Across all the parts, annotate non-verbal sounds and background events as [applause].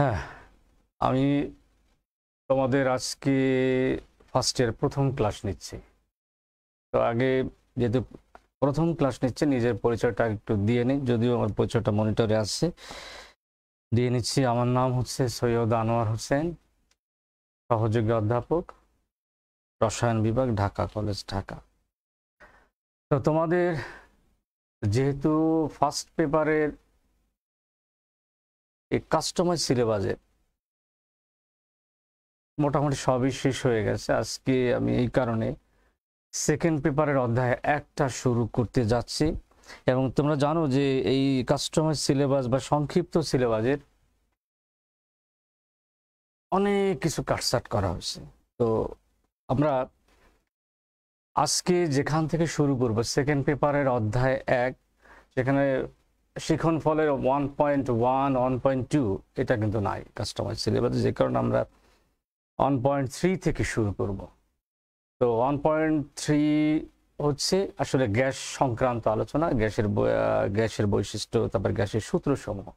হ্যাঁ আমি তোমাদের আজকে ফার্স্ট ইয়ার প্রথম ক্লাস নিচ্ছি তো আগে যেহেতু প্রথম ক্লাস নিচ্ছে নিজের পরিচয়টা একটু দিয়ে নিই যদিও আমার পরিচয়টা মনিটরে আসছে দিয়ে নিচ্ছি আমার নাম হচ্ছে সৈয়দ আনোয়ার হোসেন সহযোগী অধ্যাপক রসায়ন বিভাগ ঢাকা কলেজ ঢাকা তো তোমাদের যেহেতু ফার্স্ট পেপারের এই কাস্টমাইজ সিলেবাসে মোটামুটি সবই শেষ হয়ে গেছে আজকে আমি এই কারণে সেকেন্ড পেপারের অধ্যায় একটা শুরু করতে যাচ্ছি এবং তোমরা জানো যে এই কাস্টমাইজ সিলেবাস বা সংক্ষিপ্ত সিলেবাসের অনেক কিছু কাটসাট করা হয়েছে তো আমরা আজকে যেখান থেকে শুরু করবো সেকেন্ড পেপারের অধ্যায় এক সেখানে শিখন ফলের one point one one point two এটা কিন্তু নাই কাস্টমাইজ সিলেবাস যে কারণে আমরা ওয়ান পয়েন্ট থ্রি থেকে শুরু করব তো ওয়ান পয়েন্ট থ্রি হচ্ছে আসলে গ্যাস সংক্রান্ত আলোচনা গ্যাসের গ্যাসের বৈশিষ্ট্য তারপর গ্যাসের সূত্রসমূহ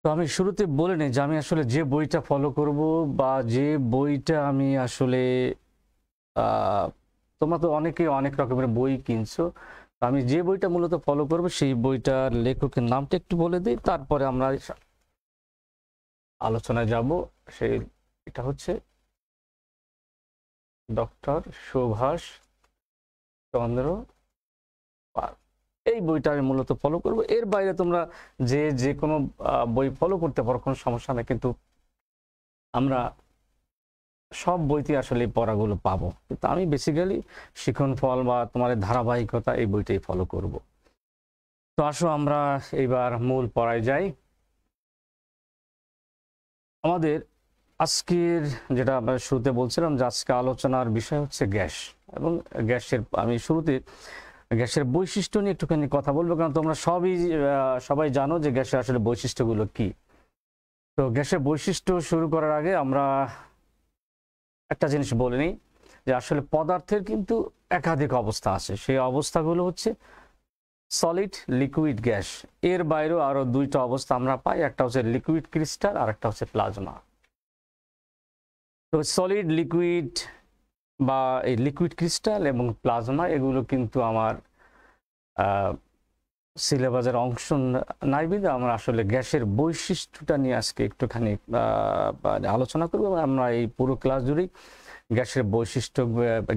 তো আমি শুরুতে বলে নিই যে আমি আসলে যে বইটা ফলো করব বা যে বইটা আমি আসলে তোমার তো অনেকে অনেক রকমের বই কিনছো আমি যে বইটা মূলত ফলো করব সেই বইটার লেখকের নামটা একটু বলে দিই তারপরে আমরা আলোচনায় যাব সেই এটা হচ্ছে ডক্টর সুভাষ চন্দ্র পাল এই বইটা আমি মূলত ফলো করব এর বাইরে তোমরা যে যে কোনো বই ফলো করতে পারো কোনো সমস্যা নেই কিন্তু আমরা সব বইতে আসলে পড়াগুলো পাবো কিন্তু আমি বেসিক্যালি শিখন ফল বা তোমার ধারাবাহিকতা এই বইটাই ফলো করব তো আসো আমরা এইবার মূল পড়ায় যাই আমাদের আজকের যেটা আমরা শুরুতে বলছিলাম যে আজকে আলোচনার বিষয় হচ্ছে গ্যাস এবং গ্যাসের আমি শুরুতে গ্যাসের বৈশিষ্ট্য নিয়ে একটুখানি কথা বলবো কারণ তোমরা সবই সবাই জানো যে গ্যাসের আসলে বৈশিষ্ট্যগুলো কি তো গ্যাসের বৈশিষ্ট্য শুরু করার আগে আমরা একটা জিনিস বলে নিই যে আসলে পদার্থের কিন্তু একাধিক অবস্থা আছে সেই অবস্থাগুলো হচ্ছে সলিড লিকুইড গ্যাস এর বাইরেও আরও দুইটা অবস্থা আমরা পাই একটা হচ্ছে লিকুইড ক্রিস্টাল আর একটা হচ্ছে প্লাজমা তো সলিড লিকুইড বা এই লিকুইড ক্রিস্টাল এবং প্লাজমা এগুলো কিন্তু আমার সিলেবাসের অংশ নাই বিধে আমরা আসলে গ্যাসের বৈশিষ্ট্যটা নিয়ে আজকে একটুখানি মানে আলোচনা করবো আমরা এই পুরো ক্লাস জুড়েই গ্যাসের বৈশিষ্ট্য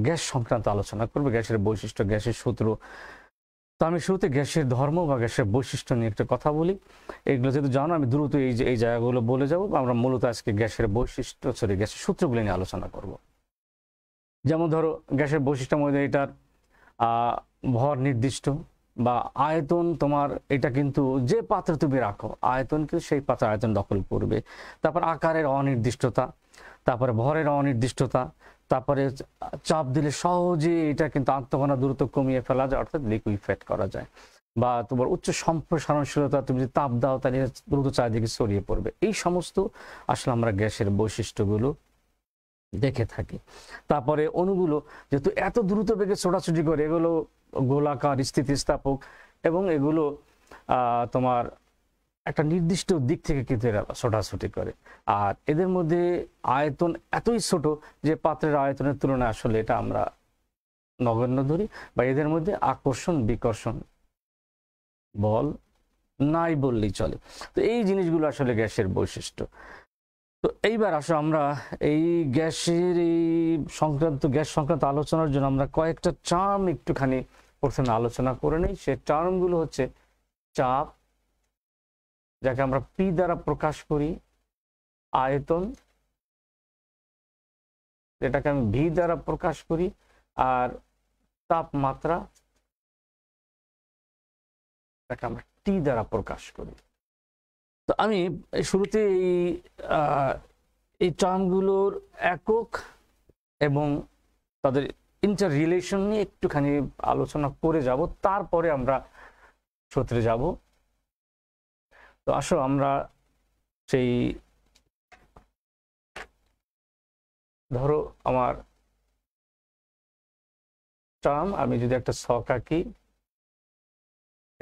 গ্যাস সংক্রান্ত আলোচনা করবো গ্যাসের বৈশিষ্ট্য গ্যাসের সূত্র তো আমি শুরুতে গ্যাসের ধর্ম বা গ্যাসের বৈশিষ্ট্য নিয়ে একটা কথা বলি এগুলো যেহেতু জানো আমি দ্রুত এই এই জায়গাগুলো বলে যাবো আমরা মূলত আজকে গ্যাসের বৈশিষ্ট্য সরি গ্যাসের সূত্রগুলি নিয়ে আলোচনা করব যেমন ধরো গ্যাসের বৈশিষ্ট্যের মধ্যে এটার ভর নির্দিষ্ট বা আয়তন তোমার এটা কিন্তু যে পাত্রে তুমি রাখো আয়তন কিন্তু সেই পাত্রে আয়তন দখল করবে তারপর আকারের অনির্দিষ্টতা তারপরে ভরের অনির্দিষ্টতা তারপরে চাপ দিলে সহজে এটা কিন্তু আত্মঘনা দ্রুত কমিয়ে ফেলা যায় অর্থাৎ লিকুইফেট করা যায় বা তোমার উচ্চ সম্প্রসারণশীলতা তুমি যদি তাপ দাও তাহলে দ্রুত চারিদিকে ছড়িয়ে পড়বে এই সমস্ত আসলে আমরা গ্যাসের বৈশিষ্ট্যগুলো দেখে থাকি তারপরে অণুগুলো যেহেতু এত দ্রুত বেগে ছোটাছুটি করে এগুলো গোলাকার স্থিতিস্থাপক এবং এগুলো তোমার একটা নির্দিষ্ট দিক থেকে কিন্তু এরা ছোটাছুটি করে আর এদের মধ্যে আয়তন এতই ছোট যে পাত্রের আয়তনের তুলনায় আসলে এটা আমরা নগণ্য ধরি বা এদের মধ্যে আকর্ষণ বিকর্ষণ বল নাই বললেই চলে তো এই জিনিসগুলো আসলে গ্যাসের বৈশিষ্ট্য তো এইবার আসো আমরা এই গ্যাসের এই সংক্রান্ত গ্যাস সংক্রান্ত আলোচনার জন্য আমরা কয়েকটা চাম একটুখানি প্রথমে আলোচনা করে নেই সে টার্মগুলো হচ্ছে চাপ যাকে আমরা পি দ্বারা প্রকাশ করি আয়তন এটাকে আমি ভি দ্বারা প্রকাশ করি আর তাপমাত্রা এটাকে আমরা টি দ্বারা প্রকাশ করি তো আমি শুরুতে এই এই টার্মগুলোর একক এবং তাদের ইন্টার রিলেশন নিয়ে একটুখানি আলোচনা করে যাব তারপরে আমরা সূত্রে যাব তো আসো আমরা সেই ধরো আমার টার্ম আমি যদি একটা শখ আঁকি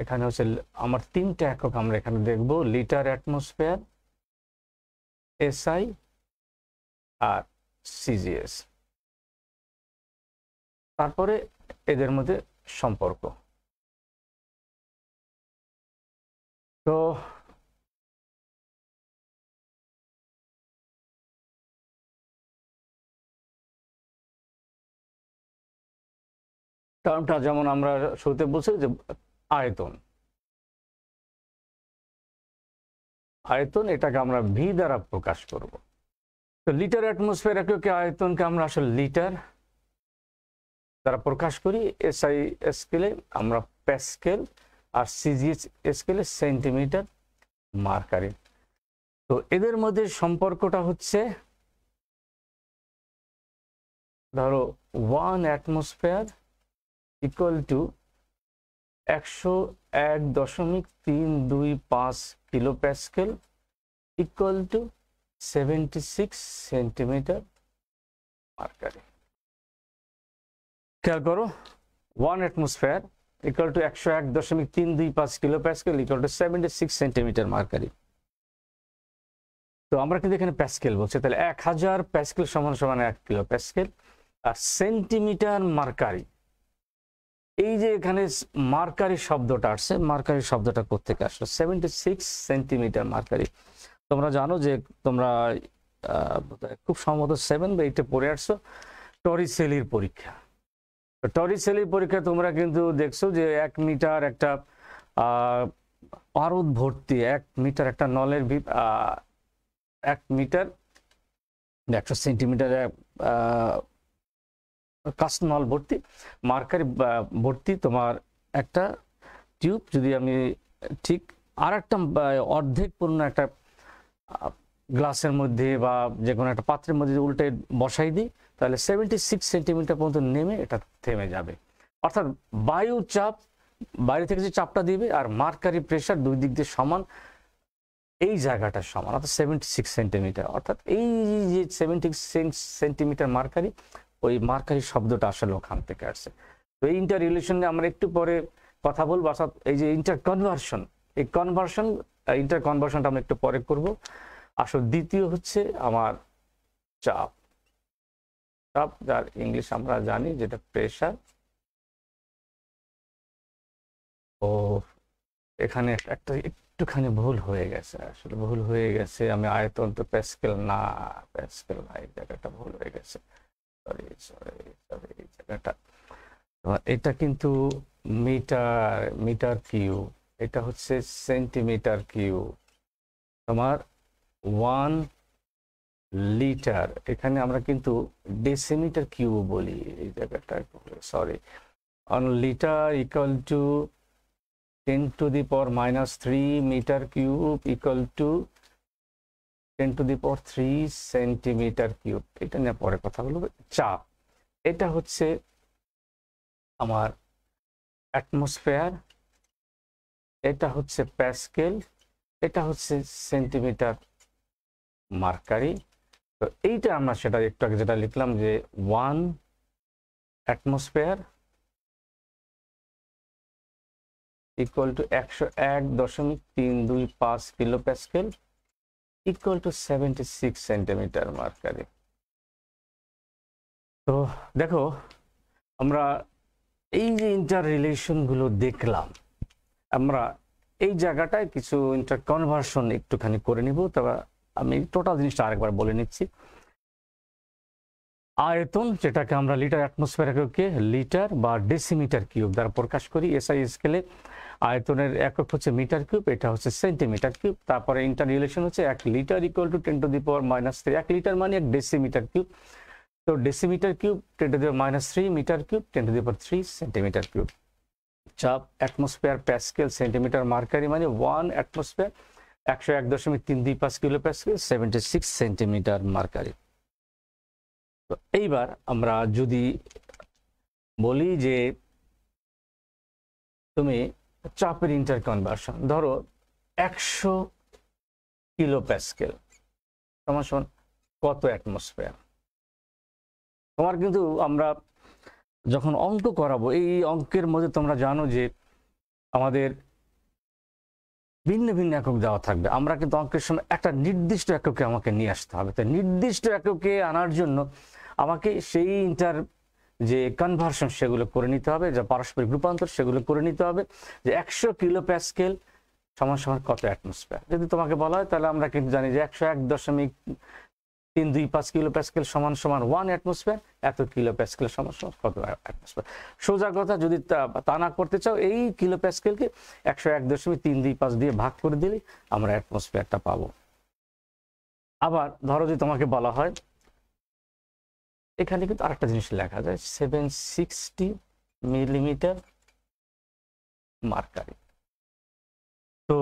এখানে হচ্ছে আমার তিনটা একক আমরা এখানে দেখব লিটার অ্যাটমসফিয়ার এসআই আর সিজিএস তারপরে এদের মধ্যে সম্পর্ক তো টার্মটা যেমন আমরা শুরুতে বলছি যে আয়তন আয়তন এটাকে আমরা ভি দ্বারা প্রকাশ করব তো লিটার অ্যাটমসফিয়ার কি আয়তনকে আমরা আসলে লিটার তারা প্রকাশ করি এসআই স্কেলে আমরা প্যাসকেল আর সিজিএস স্কেলে সেন্টিমিটার মার্কারি তো এদের মধ্যে সম্পর্কটা হচ্ছে ধরো ওয়ান অ্যাটমসফেয়ার ইকুয়াল টু একশো এক দশমিক তিন দুই পাঁচ kilo pascal equal to seventy six centimetre mercury খেয়াল করো ওয়ান অ্যাটমসফেয়ার ইকাল টু একশো এক দশমিক তিন দুই পাঁচ kilo pascal equal to seventy six centimetre mercury তো আমরা কিন্তু এখানে প্যাসকেল বলছি তাহলে এক হাজার প্যাসকেল সমান সমান এক কিলো প্যাসকেল আর সেন্টিমিটার মার্কারি এই যে এখানে মার্কারি শব্দটা আসছে মার্কারি শব্দটা কোথেকে আসলো সেভেন্টি সিক্স সেন্টিমিটার মার্কারি তোমরা জানো যে তোমরা খুব সম্ভবত সেভেন বা এইটে পড়ে আসছো টরিসেলির পরীক্ষা টরিসেলির পরীক্ষা তোমরা কিন্তু দেখছো যে এক মিটার একটা আরত ভর্তি এক মিটার একটা নলের এক মিটার একশো সেন্টিমিটার কাস্ট নল ভর্তি মার্কার ভর্তি তোমার একটা টিউব যদি আমি ঠিক আর একটা অর্ধেক পূর্ণ একটা গ্লাসের মধ্যে বা যে কোনো একটা পাত্রের মধ্যে উল্টে বসাই দিই তাহলে সেভেন্টি সিক্স সেন্টিমিটার পর্যন্ত নেমে এটা থেমে যাবে অর্থাৎ বায়ু চাপ বাইরে থেকে যে চাপটা দিবে আর মার্কারি প্রেশার দুই দিক দিয়ে সমান এই জায়গাটা সমান অর্থাৎ সেভেন্টি সিক্স সেন্টিমিটার অর্থাৎ এই যে সেভেন্টি সিক্স সেন্টিমিটার মার্কারি ওই মার্কারি শব্দটা আসলে ওখান থেকে আসছে তো এই ইন্টার রিলেশন নিয়ে আমরা একটু পরে কথা বলবো অর্থাৎ এই যে ইন্টার কনভার্সন এই কনভার্সন ইন্টার কনভার্সনটা আমরা একটু পরে করব আসলে দ্বিতীয় হচ্ছে আমার চাপ টপ যার ইংলিশ আমরা জানি যেটা প্রেশার ও এখানে একটা একটুখানি ভুল হয়ে গেছে আসলে ভুল হয়ে গেছে আমি আয়তন তো প্যাসকেল না প্যাসকেল এই জায়গাটা ভুল হয়ে গেছে সরি সরি সরি এই জায়গাটা এটা কিন্তু মিটার মিটার কিউ এটা হচ্ছে সেন্টিমিটার কিউ তোমার ওয়ান লিটার এখানে আমরা কিন্তু ডেসিমিটার কিউব বলি এই জায়গাটা sorry one litre equal to ten to the পর minus three metre cube equal to ten to the পর থ্রি সেন্টিমিটার কিউব এটা নিয়ে পরে কথা বলবো চাপ এটা হচ্ছে আমার অ্যাটমসফেয়ার এটা হচ্ছে প্যাসকেল এটা হচ্ছে সেন্টিমিটার মার্কারি তো এইটা আমরা সেটা একটু আগে যেটা লিখলাম যে ওয়ান অ্যাটমসফেয়ার ইকুয়াল টু একশো এক দশমিক তিন দুই পাঁচ kilo pascal equal to seventy six centimetre mercury তো দেখো আমরা এই যে ইন্টার রিলেশনগুলো দেখলাম আমরা এই জায়গাটায় কিছু ইন্টার কনভার্সন একটুখানি করে নিব তবে আমি টোটাল জিনিসটা আরেকবার বলে নিচ্ছি আয়তন যেটাকে আমরা লিটার অ্যাটমসফিয়ারকে লিটার বা ডেসিমিটার কিউব দ্বারা প্রকাশ করি এসআই স্কেলে আয়তনের একক হচ্ছে মিটার কিউব এটা হচ্ছে সেন্টিমিটার কিউব তারপরে ইন্টার রিলেশন হচ্ছে এক litre equal to ten to the power minus three এক লিটার মানে এক ডেসিমিটার কিউব তো decimetre cube ten to the power minus three metre cube ten to the power three centimetre cube চাপ atmosphere pascal centimetre mercury মানে one atmosphere একশো এক দশমিক তিন দুই পাঁচ kilo pascal seventy six centimetre mercury এইবার আমরা যদি বলি যে তুমি চাপের ইন্টার কনভার্সন ধরো একশো কিলো প্যাসকেল তোমার সমান কত অ্যাটমসফিয়ার তোমার কিন্তু আমরা যখন অঙ্ক করাবো এই অঙ্কের মধ্যে তোমরা জানো যে আমাদের ভিন্ন ভিন্ন একক দেওয়া থাকবে আমরা কিন্তু অঙ্কের সময় একটা নির্দিষ্ট এককে আমাকে নিয়ে আসতে হবে তো নির্দিষ্ট এককে আনার জন্য আমাকে সেই ইন্টার যে কনভার্সন সেগুলো করে নিতে হবে যা পারস্পরিক রূপান্তর সেগুলো করে নিতে হবে যে একশো কিলো প্যাসকেল সমান সমান কত অ্যাটমসফেয়ার যদি তোমাকে বলা হয় তাহলে আমরা কিন্তু জানি যে একশো এক দশমিক তিন দুই পাঁচ কিলো প্যাসকেল সমান সমান ওয়ান অ্যাটমসফিয়ার এত কিলো প্যাসকেল সমান সমান কত অ্যাটমসফিয়ার সোজা কথা যদি তা না করতে চাও এই কিলো প্যাসকেলকে একশো এক দশমিক তিন দুই পাঁচ দিয়ে ভাগ করে দিলে আমরা অ্যাটমসফিয়ারটা পাবো আবার ধরো যদি তোমাকে বলা হয় এখানে কিন্তু আরেকটা জিনিস লেখা যায় সেভেন সিক্সটি মিলিমিটার মার্কারি তো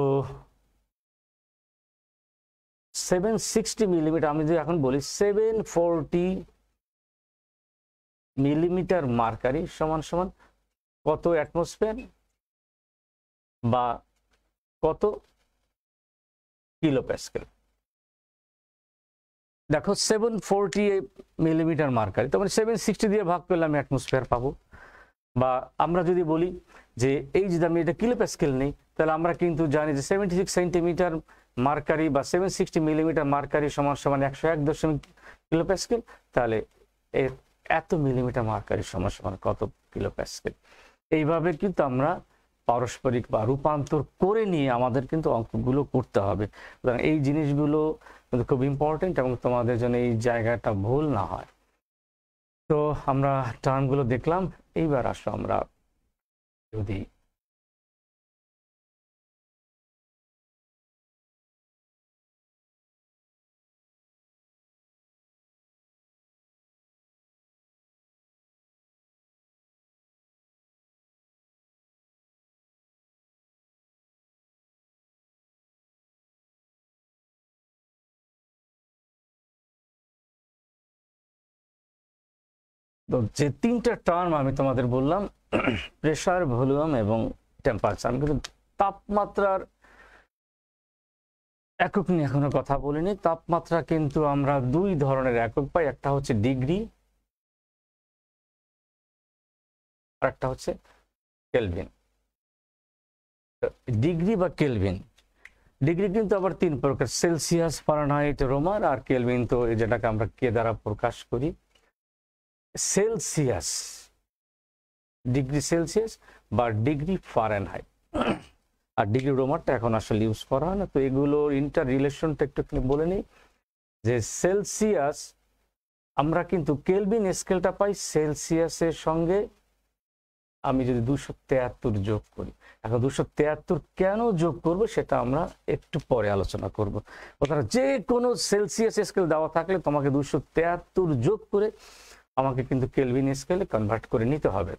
সেভেন সিক্সটি মিলিমিটার আমি যদি এখন বলি সেভেন মিলিমিটার মার্কারি সমান সমান কত অ্যাটমসফিয়ার বা কত কিলো প্যাসকেল দেখো সেভেন ফোরটি মিলিমিটার মার্কারি তো মানে সেভেন সিক্সটি দিয়ে ভাগ করলে আমি অ্যাটমসফিয়ার পাবো বা আমরা যদি বলি যে এই যদি আমি এটা কিলো প্যাসকেল নেই তাহলে আমরা কিন্তু জানি যে সেভেন্টি সিক্স সেন্টিমিটার মার্কারি বা সেভেন সিক্সটি মিলিমিটার মার্কারি সমান সমান একশো এক দশমিক প্যাসকেল তাহলে এর এত মিলিমিটার মার্কারি সমান সমান কত প্যাসকেল এইভাবে কিন্তু আমরা পারস্পরিক বা রূপান্তর করে নিয়ে আমাদের কিন্তু অঙ্কগুলো করতে হবে সুতরাং এই জিনিসগুলো কিন্তু খুব ইম্পর্টেন্ট এবং তোমাদের জন্য এই জায়গাটা ভুল না হয় তো আমরা টার্মগুলো দেখলাম এইবার আসো আমরা যদি তো যে তিনটা টার্ম আমি তোমাদের বললাম প্রেশার [clears throat] ভলিউম এবং টেম্পারেচার আমি কিন্তু তাপমাত্রার একক নিয়ে এখনো কথা বলিনি তাপমাত্রা কিন্তু আমরা দুই ধরনের একক পাই একটা হচ্ছে ডিগ্রি আর একটা হচ্ছে কেলভিন ডিগ্রি বা কেলভিন ডিগ্রি কিন্তু আবার তিন প্রকার সেলসিয়াস ফারেনহাইট রোমার আর কেলভিন তো যেটাকে আমরা কে দ্বারা প্রকাশ করি সেলসিয়াস ডিগ্রি সেলসিয়াস বা ডিগ্রি ফারেনহাইট আর ডিগ্রি রোমারটা এখন আসলে ইউজ করা হয় না তো এগুলোর ইন্টার রিলেশনটা একটু বলে নিই যে সেলসিয়াস আমরা কিন্তু কেলভিন স্কেলটা পাই সেলসিয়াসের সঙ্গে আমি যদি দুশো তেয়াত্তর যোগ করি এখন দুশো তেয়াত্তর কেন যোগ করব সেটা আমরা একটু পরে আলোচনা করব অর্থাৎ যে কোনো সেলসিয়াস স্কেল দেওয়া থাকলে তোমাকে দুশো তেয়াত্তর যোগ করে আমাকে কিন্তু কেলভিন স্কেলে কনভার্ট করে নিতে হবে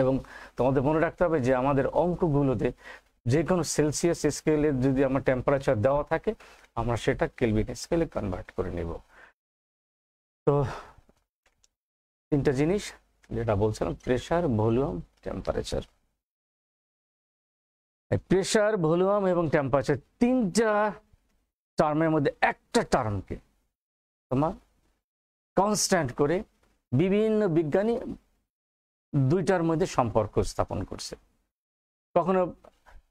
এবং তোমাদের মনে রাখতে হবে যে আমাদের অঙ্কগুলোতে যে কোনো সেলসিয়াস স্কেলে যদি আমার টেম্পারেচার দেওয়া থাকে আমরা সেটা কেলভিন স্কেলে কনভার্ট করে নেব তো তিনটা জিনিস যেটা বলছিলাম pressure volume temperature pressure volume এবং টেম্পারেচার তিনটা টার্মের মধ্যে একটা টার্মকে তোমার কনস্ট্যান্ট করে বিভিন্ন বিজ্ঞানী দুইটার মধ্যে সম্পর্ক স্থাপন করছে কখনো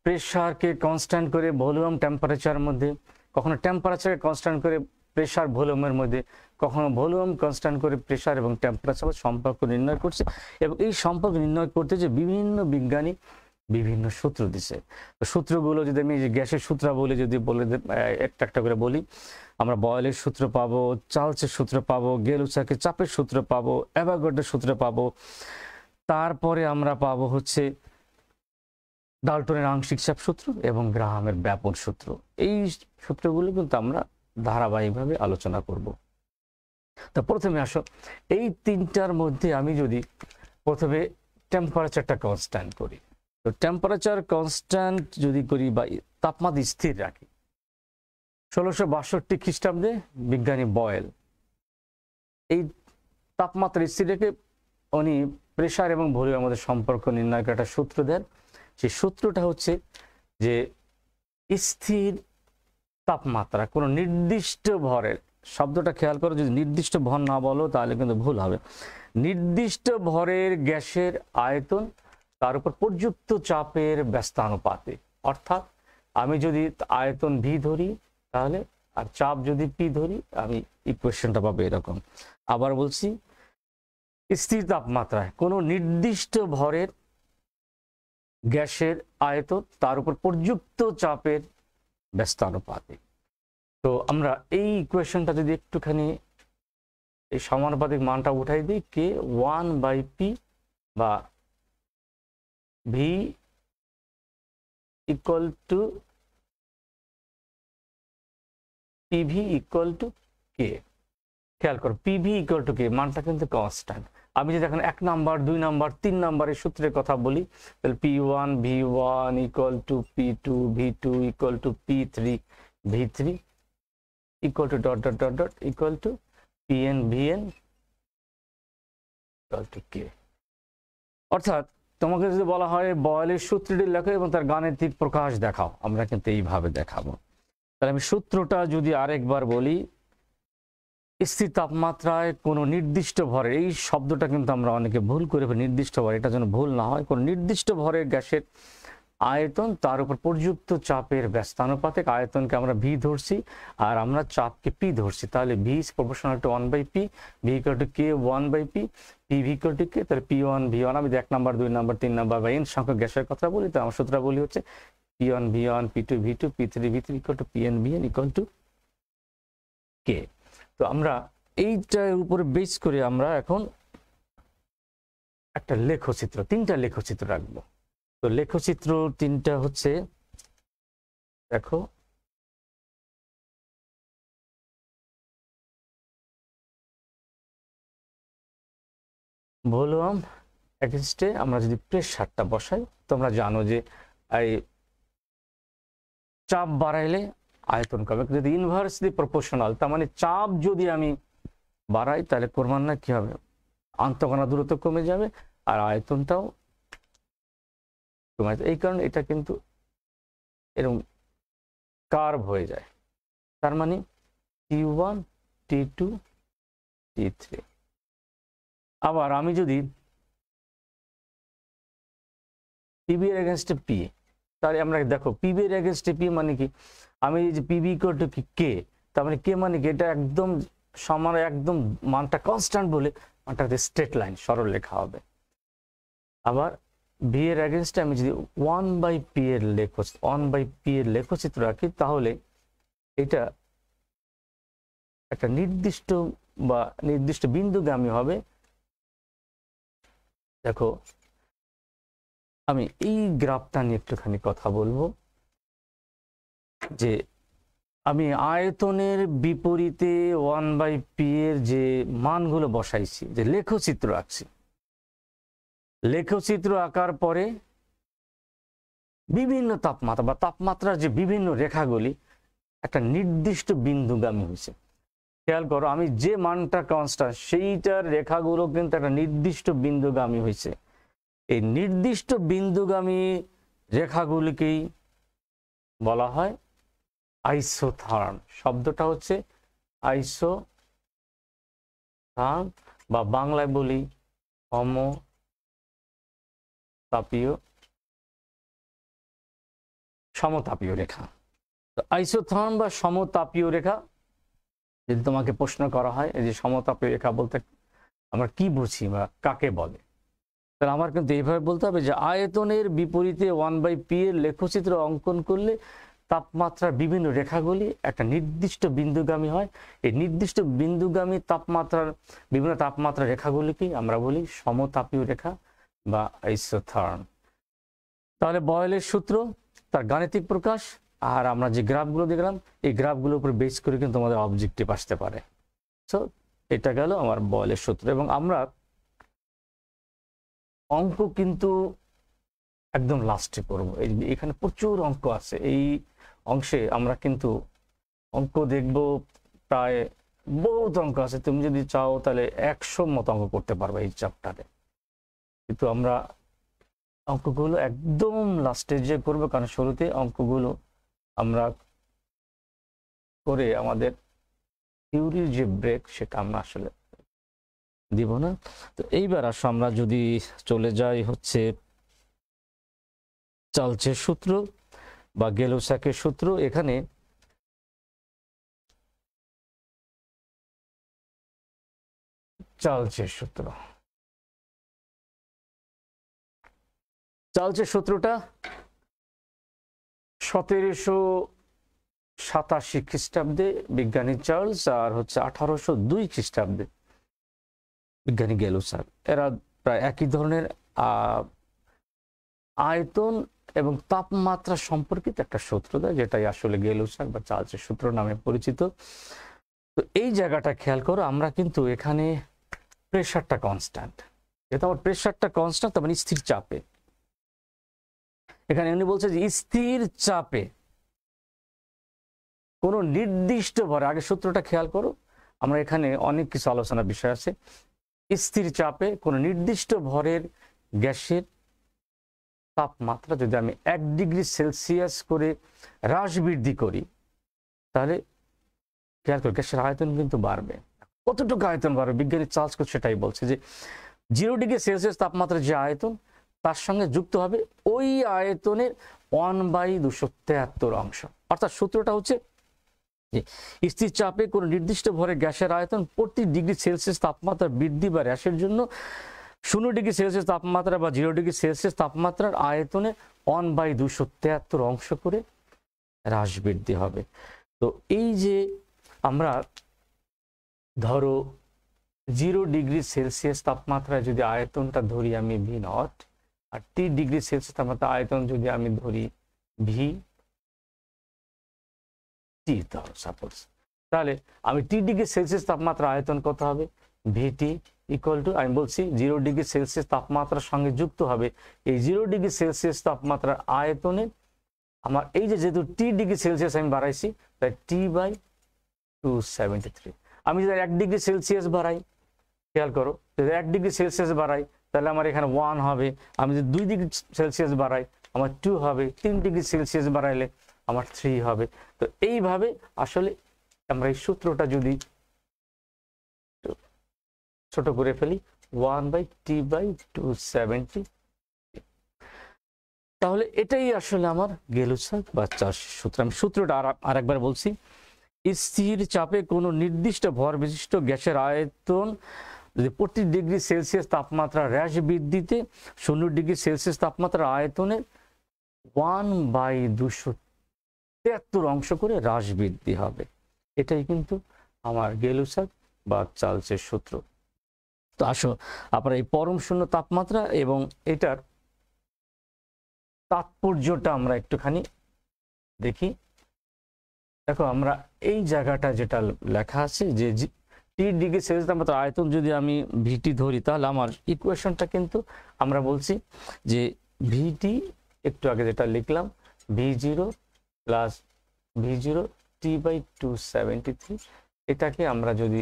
প্রেশারকে কনস্ট্যান্ট করে ভলিউম টেম্পারেচার মধ্যে কখনো টেম্পারেচারকে কনস্ট্যান্ট করে প্রেশার ভলিউমের মধ্যে কখনো ভলিউম কনস্ট্যান্ট করে প্রেশার এবং টেম্পারেচার সম্পর্ক নির্ণয় করছে এবং এই সম্পর্ক নির্ণয় করতে যে বিভিন্ন বিজ্ঞানী বিভিন্ন সূত্র দিছে তো সূত্রগুলো যদি আমি গ্যাসের সূত্র বলি যদি বলে একটা একটা করে বলি আমরা বয়েলের সূত্র পাবো চার্লসের সূত্র পাবো গেলুচাকে চাপের সূত্র পাবো অ্যাভাগের সূত্র পাবো তারপরে আমরা পাবো হচ্ছে ডালটনের আংশিক চাপ সূত্র এবং গ্রাহামের ব্যাপন সূত্র এই সূত্রগুলো কিন্তু আমরা ধারাবাহিকভাবে আলোচনা করব তা প্রথমে আসো এই তিনটার মধ্যে আমি যদি প্রথমে টেম্পারেচারটা কনস্ট্যান্ট করি তো টেম্পারেচার কনস্ট্যান্ট যদি করি বা তাপমাত্রা স্থির রাখি ষোলোশো বাষট্টি খ্রিস্টাব্দে বিজ্ঞানী বয়েল এই তাপমাত্রা স্থির রেখে উনি প্রেশার এবং ভলিউমের মধ্যে সম্পর্ক নির্ণয় একটা সূত্র দেন সেই সূত্রটা হচ্ছে যে স্থির তাপমাত্রা কোনো নির্দিষ্ট ভরের শব্দটা খেয়াল করো যদি নির্দিষ্ট ভর না বলো তাহলে কিন্তু ভুল হবে নির্দিষ্ট ভরের গ্যাসের আয়তন তার উপর পর্যাপ্ত চাপের ব্যস্তানুপাতে অর্থাৎ আমি যদি আয়তন ভি ধরি তাহলে আর চাপ যদি পি ধরি আমি ইকুয়েশনটা পাবো এরকম আবার বলছি স্থির তাপমাত্রায় কোনো নির্দিষ্ট ভরের গ্যাসের আয়তন তার উপর পর্যাপ্ত চাপের ব্যস্তানুপাতে তো আমরা এই ইকুয়েশনটা যদি একটুখানি এই সমানুপাতিক মানটা উঠাই দিই কে ওয়ান বাই পি বা V equal to PV equal to K খেয়াল করো পিভি ইকুয়াল টু কে মানটা কিন্তু কনস্ট্যান্ট আমি যদি এখন এক নাম্বার দুই নাম্বার তিন নাম্বারের সূত্রের কথা বলি তাহলে P one V one equal to P two V two equal to P three V three equal to dot dot dot dot equal to P N V N equal to K অর্থাৎ তোমাকে যদি বলা হয় বয়ালের সূত্রটি লেখো এবং তার গানের দিক প্রকাশ দেখাও আমরা কিন্তু এইভাবে দেখাবো তাহলে আমি সূত্রটা যদি আরেকবার বলি স্থির তাপমাত্রায় কোনো নির্দিষ্ট ভরে এই শব্দটা কিন্তু আমরা অনেকে ভুল করে নির্দিষ্ট ভরে এটা যেন ভুল না হয় কোনো নির্দিষ্ট ভরে গ্যাসের আয়তন তার উপর পর্যুক্ত চাপের ব্যস্তানুপাতিক আয়তনকে আমরা ভি ধরছি আর আমরা চাপকে পি ধরছি তাহলে V proportional to one by P V to K one by P P V to K তাহলে পি ওয়ান ভি ওয়ান আমি এক নাম্বার দুই নাম্বার তিন নাম্বার বা এন সংখ্যক গ্যাসের কথা বলি তো আমার সূত্র বলি হচ্ছে P one V one P two V two P three V three equal to P N V N equal to K তো আমরা এইটার উপরে বেস করে আমরা এখন একটা লেখচিত্র তিনটা লেখচিত্র রাখবো তো লেখচিত্র তিনটা হচ্ছে দেখো ভলিউম এগেনস্টে আমরা যদি প্রেশারটা বসাই তোমরা জানো যে এই চাপ বাড়াইলে আয়তন কমে যদি ইনভার্সলি প্রপোর্শনাল তার মানে চাপ যদি আমি বাড়াই তাহলে না কি হবে আন্তঃকণা দূরত্ব কমে যাবে আর আয়তনটাও তোমার এই কারণে এটা কিন্তু এরকম কার্ভ হয়ে যায় তার মানে T one T two T three আবার আমি যদি পিবি এর এগেনস্টে পি তাহলে আমরা দেখো পিবি এর এগেনস্টে পি মানে কি আমি যে পিবি ইকুয়াল টু কি কে তার মানে কে মানে কি এটা একদম সমান একদম মানটা কনস্ট্যান্ট বলে মানটাতে স্ট্রেট লাইন সরল লেখা হবে আবার বি এর অ্যাগেনস্টে আমি যদি ওয়ান বাই পি এর লেখ ওয়ান বাই পি এর লেখচিত্র আঁকি তাহলে এটা একটা নির্দিষ্ট বা নির্দিষ্ট বিন্দুগামী হবে দেখো আমি এই গ্রাফটা নিয়ে একটুখানি কথা বলবো যে আমি আয়তনের বিপরীতে ওয়ান বাই পি এর যে মানগুলো বসাইছি যে লেখচিত্র আঁকছি লেখচিত্র আঁকার পরে বিভিন্ন তাপমাত্রা বা তাপমাত্রার যে বিভিন্ন রেখাগুলি একটা নির্দিষ্ট বিন্দুগামী হয়েছে খেয়াল করো আমি যে মানটা কনস্ট্যান্ট সেইটার রেখাগুলো কিন্তু একটা নির্দিষ্ট বিন্দুগামী হয়েছে এই নির্দিষ্ট বিন্দুগামী রেখাগুলিকেই বলা হয় আইসো আইসোথার্ম শব্দটা হচ্ছে আইসো বা বাংলায় বলি হম তাপীয় সমতাপীয় রেখা তো আইসোথার্ম বা সমতাপীয় রেখা যদি তোমাকে প্রশ্ন করা হয় এই যে সমতাপীয় রেখা বলতে আমরা কি বুঝি বা কাকে বলে তাহলে আমার কিন্তু এইভাবে বলতে হবে যে আয়তনের বিপরীতে ওয়ান বাই পি এর লেখচিত্র অঙ্কন করলে তাপমাত্রার বিভিন্ন রেখাগুলি একটা নির্দিষ্ট বিন্দুগামী হয় এই নির্দিষ্ট বিন্দুগামী তাপমাত্রার বিভিন্ন তাপমাত্রা রেখাগুলিকে আমরা বলি সমতাপীয় রেখা বা আইসোথার্ম তাহলে বয়েলের সূত্র তার গাণিতিক প্রকাশ আর আমরা যে গ্রাফগুলো দেখলাম এই গ্রাফগুলোর উপর বেস করে কিন্তু আমাদের অবজেক্টিভ আসতে পারে সো এটা গেল আমার বয়েলের সূত্র এবং আমরা অঙ্ক কিন্তু একদম লাস্টে করব এখানে প্রচুর অঙ্ক আছে এই অংশে আমরা কিন্তু অঙ্ক দেখব প্রায় বহুত অঙ্ক আছে তুমি যদি চাও তাহলে একশো মতো অঙ্ক করতে পারবে এই চ্যাপ্টারে কিন্তু আমরা অঙ্কগুলো একদম লাস্টে যে করবো কারণ শুরুতে অঙ্কগুলো আমরা করে আমাদের থিউরির যে ব্রেক সেটা আমরা আসলে দিব না তো এইবার আসো আমরা যদি চলে যাই হচ্ছে চালচে সূত্র বা গেলোসাকের সূত্র এখানে চালচে সূত্র চার্লসের সূত্রটা সতেরোশো সাতাশি খ্রিস্টাব্দে বিজ্ঞানী চার্লস আর হচ্ছে আঠারোশো দুই খ্রিস্টাব্দে বিজ্ঞানী গেল স্যার এরা প্রায় একই ধরনের আয়তন এবং তাপমাত্রা সম্পর্কিত একটা সূত্র দেয় যেটাই আসলে গেল স্যার বা চার্লসের সূত্র নামে পরিচিত তো এই জায়গাটা খেয়াল করো আমরা কিন্তু এখানে প্রেশারটা কনস্ট্যান্ট যেহেতু আমার প্রেশারটা কনস্ট্যান্ট তার মানে স্থির চাপে এখানে উনি বলছে যে স্থির চাপে কোনো নির্দিষ্ট ভরে আগে সূত্রটা খেয়াল করো আমরা এখানে অনেক কিছু আলোচনার বিষয় আছে স্থির চাপে কোনো নির্দিষ্ট ভরের গ্যাসের তাপমাত্রা যদি আমি এক ডিগ্রি সেলসিয়াস করে হ্রাস বৃদ্ধি করি তাহলে খেয়াল করি গ্যাসের আয়তন কিন্তু বাড়বে কতটুকু আয়তন বাড়বে বিজ্ঞানী চার্জ করছে সেটাই বলছে যে জিরো ডিগ্রি সেলসিয়াস তাপমাত্রা যে আয়তন তার সঙ্গে যুক্ত হবে ওই আয়তনের ওয়ান বাই দুশো তেহাত্তর অংশ অর্থাৎ সূত্রটা হচ্ছে স্থির চাপে কোনো নির্দিষ্ট ভরে গ্যাসের আয়তন প্রতি ডিগ্রি সেলসিয়াস তাপমাত্রা বৃদ্ধি বা র্যাসের জন্য শূন্য ডিগ্রি সেলসিয়াস তাপমাত্রা বা জিরো ডিগ্রি সেলসিয়াস তাপমাত্রার আয়তনে ওয়ান বাই দুশো তেহাত্তর অংশ করে হ্রাস বৃদ্ধি হবে তো এই যে আমরা ধরো জিরো ডিগ্রি সেলসিয়াস তাপমাত্রায় যদি আয়তনটা ধরি আমি ভি নট আর টি ডিগ্রি সেলসিয়াস তাপমাত্রা আয়তন যদি আমি ধরি ভি টি সাপোজ তাহলে আমি টি ডিগ্রি সেলসিয়াস তাপমাত্রা আয়তন কত হবে ভিটি ইকুয়াল টু আমি বলছি জিরো ডিগ্রি সেলসিয়াস তাপমাত্রার সঙ্গে যুক্ত হবে এই জিরো ডিগ্রি সেলসিয়াস তাপমাত্রার আয়তনের আমার এই যে যেহেতু টি ডিগ্রি সেলসিয়াস আমি বাড়াইছি তাই T by two seventy three আমি যদি এক ডিগ্রি সেলসিয়াস বাড়াই খেয়াল করো যদি এক ডিগ্রি সেলসিয়াস বাড়াই তাহলে আমার এখানে ওয়ান হবে আমি যদি দুই ডিগ্রি সেলসিয়াস বাড়াই আমার টু হবে তিন ডিগ্রি সেলসিয়াস বাড়াইলে আমার থ্রি হবে তো এইভাবে আসলে আমরা এই সূত্রটা যদি ছোট করে ফেলি one by T by two seventy তাহলে এটাই আসলে আমার গেলুসাক বা চার্জ সূত্র আমি সূত্রটা আর একবার বলছি স্থির চাপে কোনো নির্দিষ্ট ভর বিশিষ্ট গ্যাসের আয়তন যদি প্রতি ডিগ্রি সেলসিয়াস তাপমাত্রা হ্রাস বৃদ্ধিতে শূন্য ডিগ্রি সেলসিয়াস তাপমাত্রা আয়তনের ওয়ান বাই দুশো তেয়াত্তর অংশ করে হ্রাস বৃদ্ধি হবে এটাই কিন্তু আমার গেলুসাক বা চার্লসের সূত্র তো আসো আপনার এই পরম শূন্য তাপমাত্রা এবং এটার তাৎপর্যটা আমরা একটুখানি দেখি দেখো আমরা এই জায়গাটা যেটা লেখা আছে যে টি ডিগ্রি সেলসিয়াস মাত্র আয়তন যদি আমি ভিটি ধরি তাহলে আমার ইকুয়েশনটা কিন্তু আমরা বলছি যে ভিটি একটু আগে যেটা লিখলাম V zero plus V zero T by two seventy three এটাকে আমরা যদি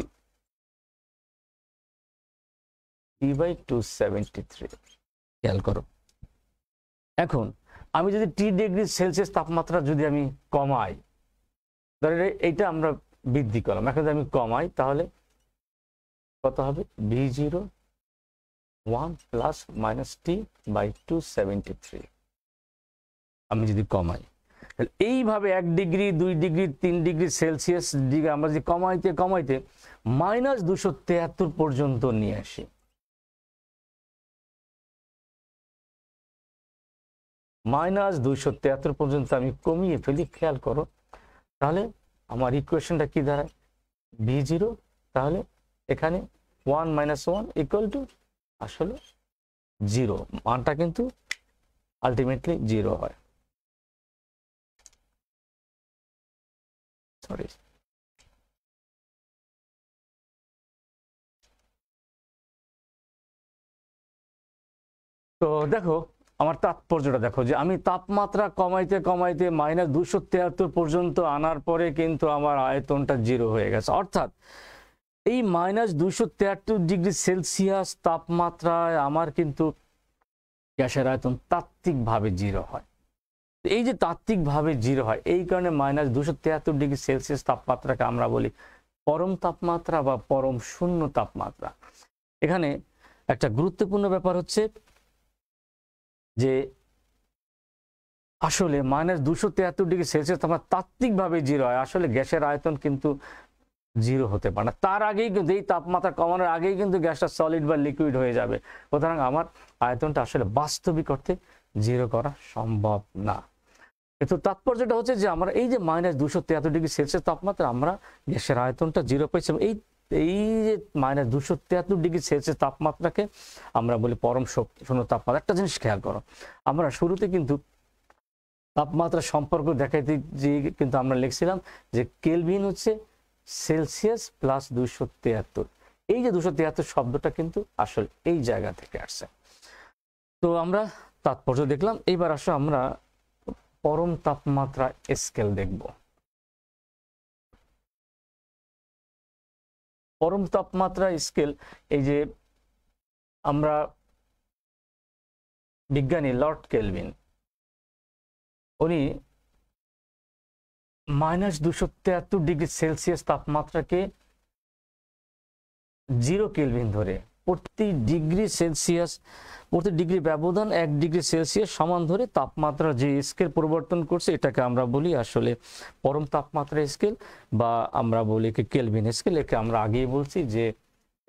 T by two seventy three খেয়াল করো এখন আমি যদি টি ডিগ্রি সেলসিয়াস তাপমাত্রা যদি আমি কমাই ধরে এইটা আমরা বৃদ্ধি করলাম এখন যদি আমি কমাই তাহলে কত হবে B zero one plus minus T by two seventy three আমি যদি কমাই তাহলে এইভাবে এক ডিগ্রি দুই ডিগ্রি তিন ডিগ্রি সেলসিয়াস ডিগ্রি আমরা যদি কমাইতে কমাইতে মাইনাস দুশো তেয়াত্তর পর্যন্ত নিয়ে আসি মাইনাস দুইশো তেয়াত্তর পর্যন্ত আমি কমিয়ে ফেলি খেয়াল করো তাহলে আমার ইকুয়েশনটা কি দাঁড়ায় বি জিরো তাহলে এখানে one minus one equal to আসলে জিরো মানটা কিন্তু আলটিমেটলি জিরো হয় সরি তো দেখো আমার তাৎপর্যটা দেখো যে আমি তাপমাত্রা কমাইতে কমাইতে মাইনাস দুশো পর্যন্ত আনার পরে কিন্তু আমার আয়তনটা জিরো হয়ে গেছে অর্থাৎ এই মাইনাস দুশো তেয়াত্তর ডিগ্রি সেলসিয়াস তাপমাত্রায় আমার কিন্তু গ্যাসের আয়তন তাত্ত্বিকভাবে জিরো হয় এই যে তাত্ত্বিকভাবে জিরো হয় এই কারণে মাইনাস দুশো তেয়াত্তর ডিগ্রি সেলসিয়াস তাপমাত্রাকে আমরা বলি পরম তাপমাত্রা বা পরম শূন্য তাপমাত্রা এখানে একটা গুরুত্বপূর্ণ ব্যাপার হচ্ছে যে আসলে মাইনাস দুশো তেয়াত্তর ডিগ্রি সেলসিয়াস তাপমাত্রা তাত্ত্বিকভাবে জিরো হয় আসলে গ্যাসের আয়তন কিন্তু জিরো হতে পারে না তার আগেই কিন্তু এই তাপমাত্রা কমানোর আগেই কিন্তু গ্যাসটা সলিড বা লিকুইড হয়ে যাবে সুতরাং আমার আয়তনটা আসলে বাস্তবিক অর্থে জিরো করা সম্ভব না কিন্তু তাৎপর্যটা হচ্ছে যে আমরা এই যে মাইনাস দুশো তেয়াত্তর ডিগ্রি সেলসিয়াস তাপমাত্রা আমরা গ্যাসের আয়তনটা জিরো পেয়েছি এই এই যে মাইনাস দুশো তেয়াত্তর ডিগ্রি সেলসিয়াস তাপমাত্রাকে আমরা বলি পরম শক্তি শূন্য তাপমাত্রা একটা জিনিস খেয়াল করো আমরা শুরুতে কিন্তু তাপমাত্রা সম্পর্ক দেখাইতে যে কিন্তু আমরা লিখছিলাম যে কেলভিন হচ্ছে সেলসিয়াস প্লাস দুশো তিয়াত্তর এই যে দুশো তিয়াত্তর শব্দটা কিন্তু আসলে এই জায়গা থেকে আসছে তো আমরা তাৎপর্য দেখলাম এইবার আসো আমরা পরম তাপমাত্রা স্কেল দেখব পরম তাপমাত্রা স্কেল এই যে আমরা বিজ্ঞানী লর্ড কেলভিন উনি মাইনাস দুশো তেয়াত্তর ডিগ্রি সেলসিয়াস তাপমাত্রাকে জিরো কেলভিন ধরে প্রতি ডিগ্রি সেলসিয়াস প্রতি ডিগ্রি ব্যবধান এক ডিগ্রি সেলসিয়াস সমান ধরে তাপমাত্রা যে স্কেল পরিবর্তন করছে এটাকে আমরা বলি আসলে পরম তাপমাত্রা স্কেল বা আমরা বলি একে কেলভিন স্কেল একে আমরা আগেই বলছি যে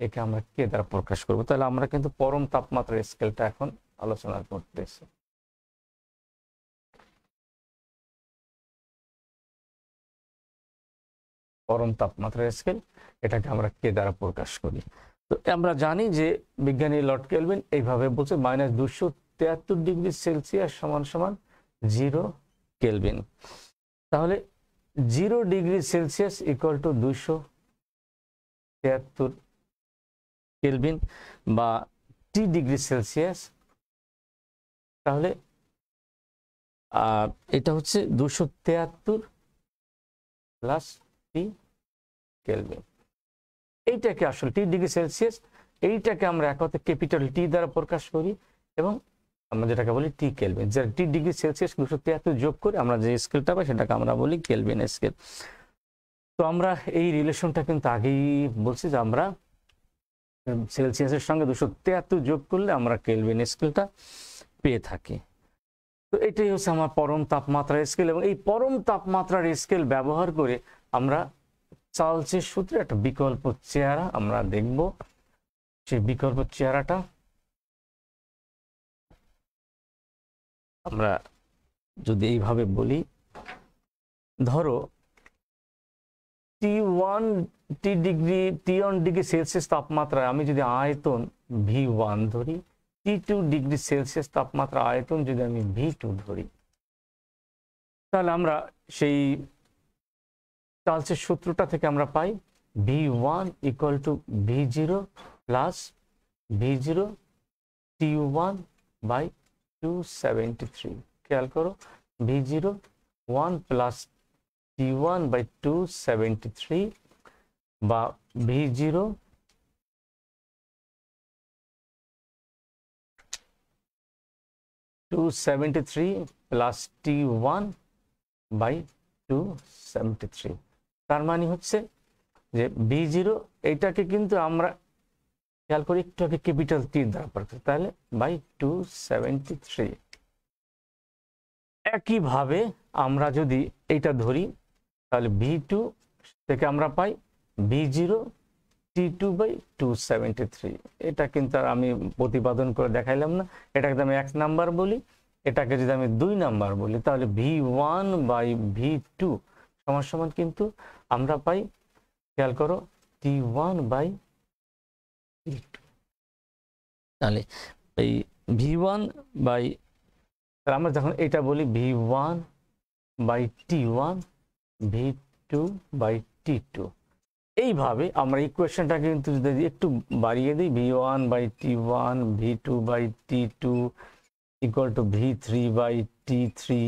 একে আমরা কে দ্বারা প্রকাশ করব তাহলে আমরা কিন্তু পরম তাপমাত্রা স্কেলটা এখন আলোচনা করতেছি গরম তাপমাত্রার স্কেল এটাকে আমরা কে দ্বারা প্রকাশ করি তো আমরা জানি যে বিজ্ঞানী লর্ড কেলভিন এইভাবে বলছে মাইনাস দুশো তেয়াত্তর ডিগ্রি সেলসিয়াস সমান সমান জিরো কেলভিন তাহলে zero degree Celsius equal to দুশো তেয়াত্তর কেলভিন বা টি ডিগ্রি সেলসিয়াস তাহলে এটা হচ্ছে দুশো তেয়াত্তর প্লাস ডিগ্রি কেলভিন এইটাকে আসলে টি ডিগ্রি সেলসিয়াস এইটাকে আমরা ক্যাপিটাল টি দ্বারা প্রকাশ করি এবং আমরা যেটাকে বলি T kelvin T degree Celsius দুশো তিয়াত্তর যোগ করে আমরা যে স্কেলটা পাই সেটাকে আমরা বলি কেলভিন স্কেল তো আমরা এই রিলেশনটা কিন্তু আগেই বলছি যে আমরা সেলসিয়াসের সঙ্গে দুশো তিয়াত্তর যোগ করলে আমরা কেলভিন স্কেলটা পেয়ে থাকি তো এটাই হচ্ছে আমার পরম তাপমাত্রার স্কেল এবং এই পরম তাপমাত্রার স্কেল ব্যবহার করে আমরা চার্লসের সূত্রে একটা বিকল্প চেহারা আমরা দেখব সেই বিকল্প চেহারাটা আমরা যদি এইভাবে বলি ধরো T one T degree T one degree Celsius তাপমাত্রায় আমি যদি আয়তন ভি ওয়ান ধরি টি টু ডিগ্রি সেলসিয়াস তাপমাত্রা আয়তন যদি আমি ভি টু ধরি তাহলে আমরা সেই কালচের সূত্রটা থেকে আমরা পাই V one equal to V zero plus V zero T one by two seventy three খেয়াল করো V zero one plus T one by two seventy three বা V zero two seventy three plus T one by two seventy three তার মানে হচ্ছে যে B zero এইটাকে কিন্তু আমরা খেয়াল করি একটু আগে ক্যাপিটাল টি দ্বারা পার করি তাহলে বাই টু সেভেন্টি থ্রি একইভাবে আমরা যদি এটা ধরি তাহলে ভি টু থেকে আমরা পাই V zero T two by two seventy three এটা কিন্তু আর আমি প্রতিপাদন করে দেখাইলাম না এটাকে আমি এক নাম্বার বলি এটাকে যদি আমি দুই নাম্বার বলি তাহলে V one by V two সমান সমান কিন্তু আমরা পাই খেয়াল করো টি ওয়ান বাই তাহলে এই ভি ওয়ান বাই আমরা যখন এটা বলি V one by T one V two by T two এইভাবে আমরা ইকুয়েশনটা কিন্তু যদি একটু বাড়িয়ে দিই V one by T one V two by T two equal to V three by T three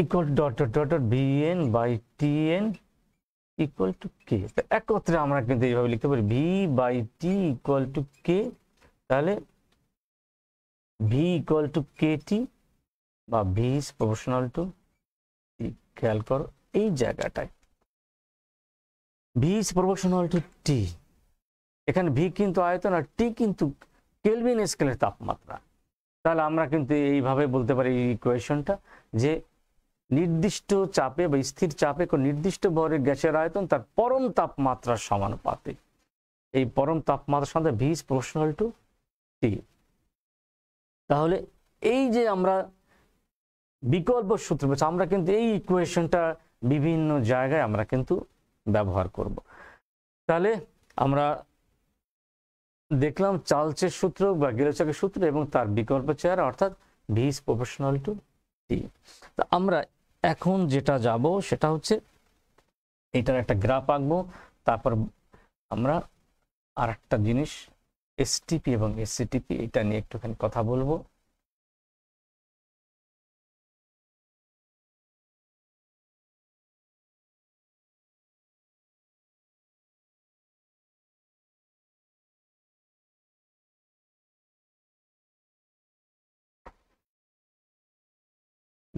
equal to dot dot dot B N by T N equal to K তো একত্রে আমরা কিন্তু এইভাবে লিখতে পারি V by T equal to K তাহলে V equal to K টি বা V is proportional to খেয়াল করো এই জায়গাটায় V is proportional to T এখানে ভি কিন্তু আয়তন আর টি কিন্তু কেলবিন স্কেলের তাপমাত্রা তাহলে আমরা কিন্তু এইভাবে বলতে পারি এই ইকুয়েশনটা যে নির্দিষ্ট চাপে বা স্থির চাপে কোনো নির্দিষ্ট বরের গ্যাসের আয়তন তার পরম তাপমাত্রার পাতে এই পরম তাপমাত্রার সাথে ভিজ প্রশ্নাল টু টি তাহলে এই যে আমরা বিকল্প সূত্র পেয়েছি আমরা কিন্তু এই ইকুয়েশনটা বিভিন্ন জায়গায় আমরা কিন্তু ব্যবহার করব তাহলে আমরা দেখলাম চালচের সূত্র বা গেলোচাকের সূত্র এবং তার বিকল্প চেয়ার অর্থাৎ ভিজ প্রফেশনাল টু টি তা আমরা এখন যেটা যাব সেটা হচ্ছে এটার একটা গ্রাফ আঁকবো তারপর আমরা আর একটা জিনিস এসটিপি এবং এসসিটিপি এটা নিয়ে একটুখানি কথা বলবো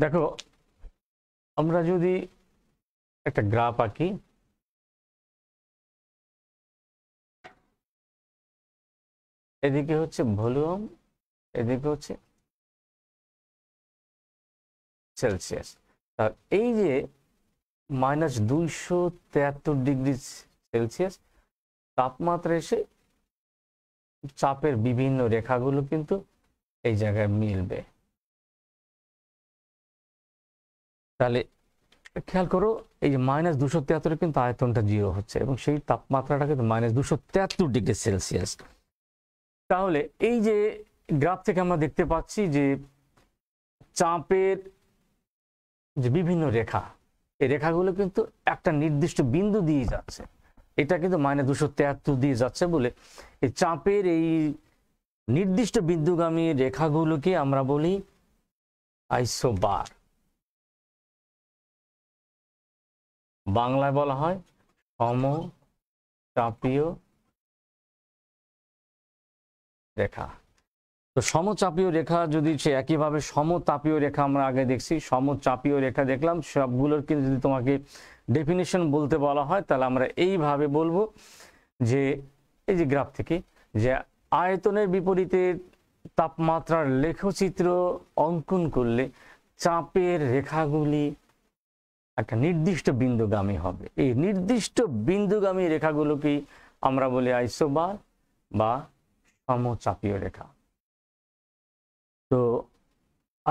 দেখো আমরা যদি একটা গ্রাফ আঁকি এদিকে হচ্ছে ভলিউম এদিকে হচ্ছে সেলসিয়াস তার এই যে মাইনাস দুইশো তেয়াত্তর ডিগ্রি সেলসিয়াস তাপমাত্রা এসে চাপের বিভিন্ন রেখাগুলো কিন্তু এই জায়গায় মিলবে তাহলে খেয়াল করো এই যে মাইনাস দুশো তেয়াত্তরে কিন্তু আয়তনটা জিরো হচ্ছে এবং সেই তাপমাত্রাটা কিন্তু মাইনাস দুশো তেয়াত্তর ডিগ্রি সেলসিয়াস তাহলে এই যে গ্রাফ থেকে আমরা দেখতে পাচ্ছি যে চাপের যে বিভিন্ন রেখা এই রেখাগুলো কিন্তু একটা নির্দিষ্ট বিন্দু দিয়ে যাচ্ছে এটা কিন্তু মাইনাস দুশো তেয়াত্তর দিয়ে যাচ্ছে বলে এই চাপের এই নির্দিষ্ট বিন্দুগামী রেখাগুলোকে আমরা বলি বার বাংলায় বলা হয় সমচাপীয় রেখা তো সমচাপীয় রেখা যদি সে একইভাবে সমতাপীয় রেখা আমরা আগে দেখছি সমচাপীয় রেখা দেখলাম সবগুলোর কিন্তু যদি তোমাকে ডেফিনেশন বলতে বলা হয় তাহলে আমরা এইভাবে বলবো যে এই যে গ্রাফ থেকে যে আয়তনের বিপরীতে তাপমাত্রার লেখচিত্র অঙ্কন করলে চাপের রেখাগুলি একটা নির্দিষ্ট বিন্দুগামী হবে এই নির্দিষ্ট বিন্দুগামী রেখাগুলোকে আমরা বলি আইসোবার বা সমচাপীয় রেখা তো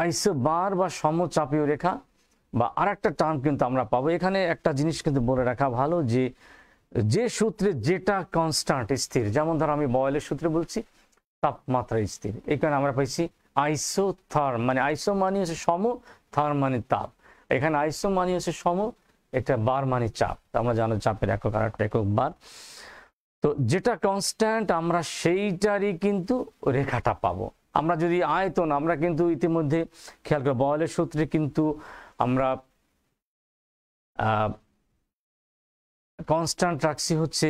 আইসোবার বা সমচাপীয় রেখা বা আর একটা টার্ম কিন্তু আমরা পাবো এখানে একটা জিনিস কিন্তু বলে রাখা ভালো যে যে সূত্রে যেটা কনস্ট্যান্ট স্থির যেমন ধর আমি বয়েলের সূত্রে বলছি তাপমাত্রা স্থির এখানে আমরা পাইছি আইসো থার্ম মানে আইসো মানে হচ্ছে সম থার্ম মানে তাপ এখানে আইসো মানি হচ্ছে সম এটা বার মানে চাপ আমরা জানো চাপের একক আর একটা একক বার তো যেটা কনস্ট্যান্ট আমরা সেইটারই কিন্তু রেখাটা পাবো আমরা যদি আয়তন আমরা কিন্তু ইতিমধ্যে খেয়াল করি বয়লের সূত্রে কিন্তু আমরা কনস্ট্যান্ট রাখছি হচ্ছে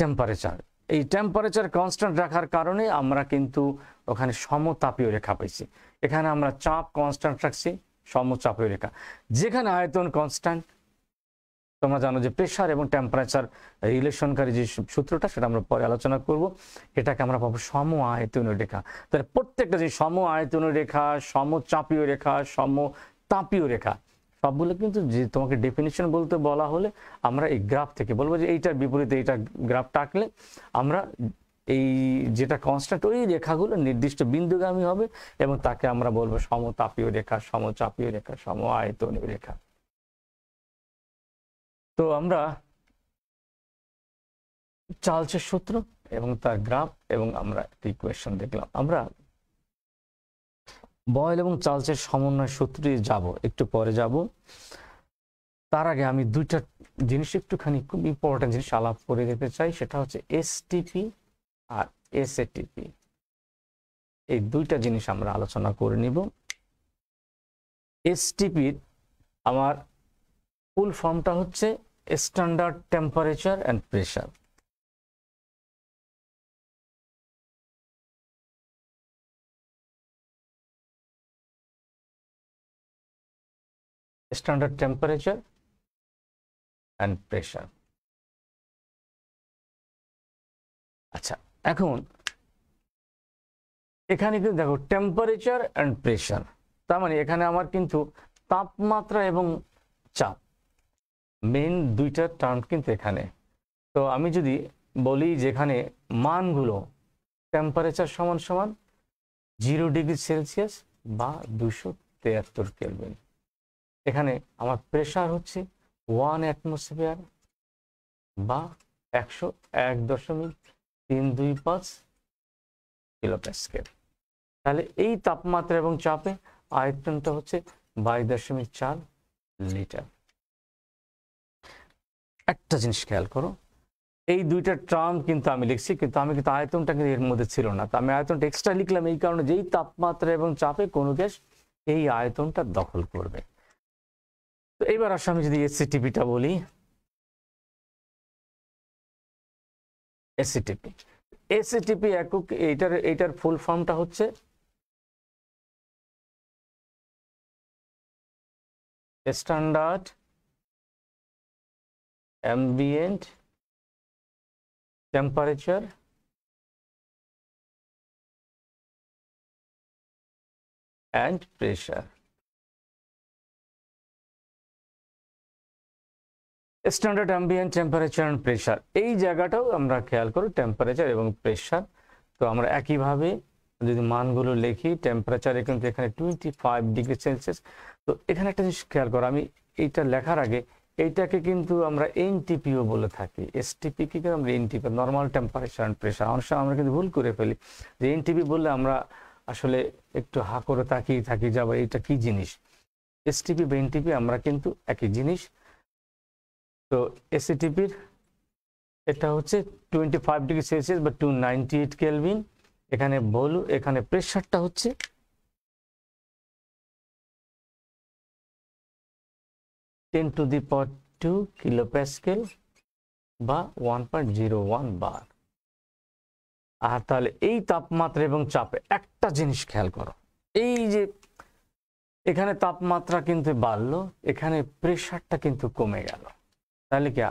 টেম্পারেচার এই টেম্পারেচার কনস্ট্যান্ট রাখার কারণে আমরা কিন্তু ওখানে সমতাপীয় রেখা পাইছি এখানে আমরা চাপ কনস্ট্যান্ট রাখছি সমচাপীয় রেখা যেখানে আয়তন কনস্ট্যান্ট তোমরা জানো যে প্রেশার এবং টেম্পারেচার রিলেশনকারী যে সূত্রটা সেটা আমরা পরে আলোচনা করব এটাকে আমরা পাবো সম আয়তনীয় রেখা তাহলে প্রত্যেকটা যে সম আয়তনীয় রেখা সমচাপীয় রেখা সম তাপীয় রেখা সবগুলো কিন্তু যে তোমাকে ডেফিনেশন বলতে বলা হলে আমরা এই গ্রাফ থেকে বলবো যে এইটার বিপরীতে এইটা গ্রাফ টাকলে আমরা এই যেটা কনস্ট্যান্ট ওই রেখাগুলো নির্দিষ্ট বিন্দুগামী হবে এবং তাকে আমরা বলবো সমতাপীয় রেখা সমচাপীয় রেখা সম আয়তনীয় রেখা তো আমরা চার্লসের সূত্র এবং তার গ্রাফ এবং আমরা একটি ইকুয়েশন দেখলাম আমরা বয়ল এবং চালচের সমন্বয় সূত্রে যাব একটু পরে যাব তার আগে আমি দুইটা জিনিস একটুখানি খুব ইম্পর্টেন্ট জিনিস আলাপ করে দিতে চাই সেটা হচ্ছে এসটিপি আর এসএটিপি এই দুইটা জিনিস আমরা আলোচনা করে নিব এসটিপির আমার ফুল ফর্মটা হচ্ছে standard temperature and pressure standard temperature and pressure আচ্ছা এখন এখানে কিন্তু দেখো টেম্পারেচার অ্যান্ড প্রেশার তার মানে এখানে আমার কিন্তু তাপমাত্রা এবং চাপ মেন দুইটা টার্ম কিন্তু এখানে তো আমি যদি বলি যেখানে মানগুলো টেম্পারেচার সমান সমান জিরো ডিগ্রি সেলসিয়াস বা দুশো তেয়াত্তর কেলবেন এখানে আমার প্রেশার হচ্ছে ওয়ান অ্যাটমসফিয়ার বা একশো এক দশমিক তিন দুই পাঁচ কিলোপ্যাসকেল তাহলে এই তাপমাত্রা এবং চাপে আয়তনটা হচ্ছে বাইশ দশমিক চার লিটার একটা জিনিস খেয়াল করো এই দুইটা ট্রাম কিন্তু আমি লিখছি কিন্তু আমি কিন্তু আয়তনটা কিন্তু এর মধ্যে ছিল না তো আমি আয়তনটা এক্সট্রা লিখলাম এই কারণে যেই তাপমাত্রা এবং চাপে কোনো গ্যাস এই আয়তনটা দখল করবে তো এইবার আসো আমি যদি টিভিটা বলি এসিটিপি এসিটিপি একক এইটার এইটার ফুল ফর্মটা হচ্ছে standard ambient temperature and pressure standard ambient temperature and pressure এই জায়গাটাও আমরা খেয়াল করি টেম্পারেচার এবং প্রেশার তো আমরা একইভাবে যদি মানগুলো লিখি টেম্পারেচারে কিন্তু এখানে টোয়েন্টি ফাইভ ডিগ্রি সেলসিয়াস তো এখানে একটা জিনিস খেয়াল করো আমি এইটা লেখার আগে এইটাকে কিন্তু আমরা এনটিপিও বলে থাকি এসটিপি কি করে আমরা NTP normal temperature and pressure অনেক সময় আমরা কিন্তু ভুল করে ফেলি যে এনটিপি বললে আমরা আসলে একটু হা করে তাকিয়ে থাকি যাবো এটা কি জিনিস এসটিপি বা এনটিপি আমরা কিন্তু একই জিনিস তো এসিটিপির এটা হচ্ছে টোয়েন্টি ফাইভ ডিগ্রি সেলসিয়াস বা টু নাইনটি এইট কেলভিন এখানে বলু এখানে প্রেশারটা হচ্ছে ten to the power two kilo pascal বা one point zero one bar আর তাহলে এই তাপমাত্রা এবং চাপে একটা জিনিস খেয়াল করো এই যে এখানে তাপমাত্রা কিন্তু বাড়লো এখানে প্রেশারটা কিন্তু কমে গেল তাহলে কি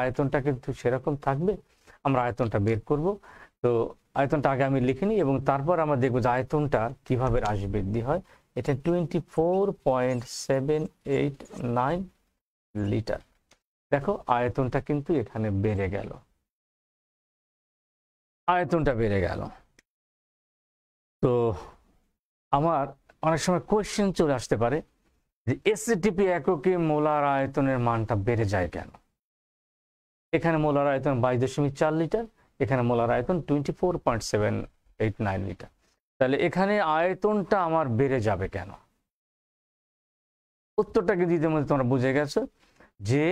আয়তনটা কিন্তু সেরকম থাকবে আমরা আয়তনটা বের করব তো আয়তনটা আগে আমি লিখে নিই এবং তারপর আমরা দেখবো যে আয়তনটা কিভাবে হ্রাস বৃদ্ধি হয় এটা twenty four point seven eight nine litre দেখো আয়তনটা কিন্তু এখানে বেড়ে গেল আয়তনটা বেড়ে গেল তো আমার অনেক সময় কোয়েশ্চেন চলে আসতে পারে যে এসিটিপি এককে মোলার আয়তনের মানটা বেড়ে যায় কেন এখানে মোলার আয়তন বাইশ দশমিক চার লিটার এখানে মোলার আয়তন twenty four point seven eight nine litre তাহলে এখানে আয়তনটা আমার বেড়ে যাবে কেন উত্তরটাকে দিতে মধ্যে মানে তোমরা বুঝে গেছো যে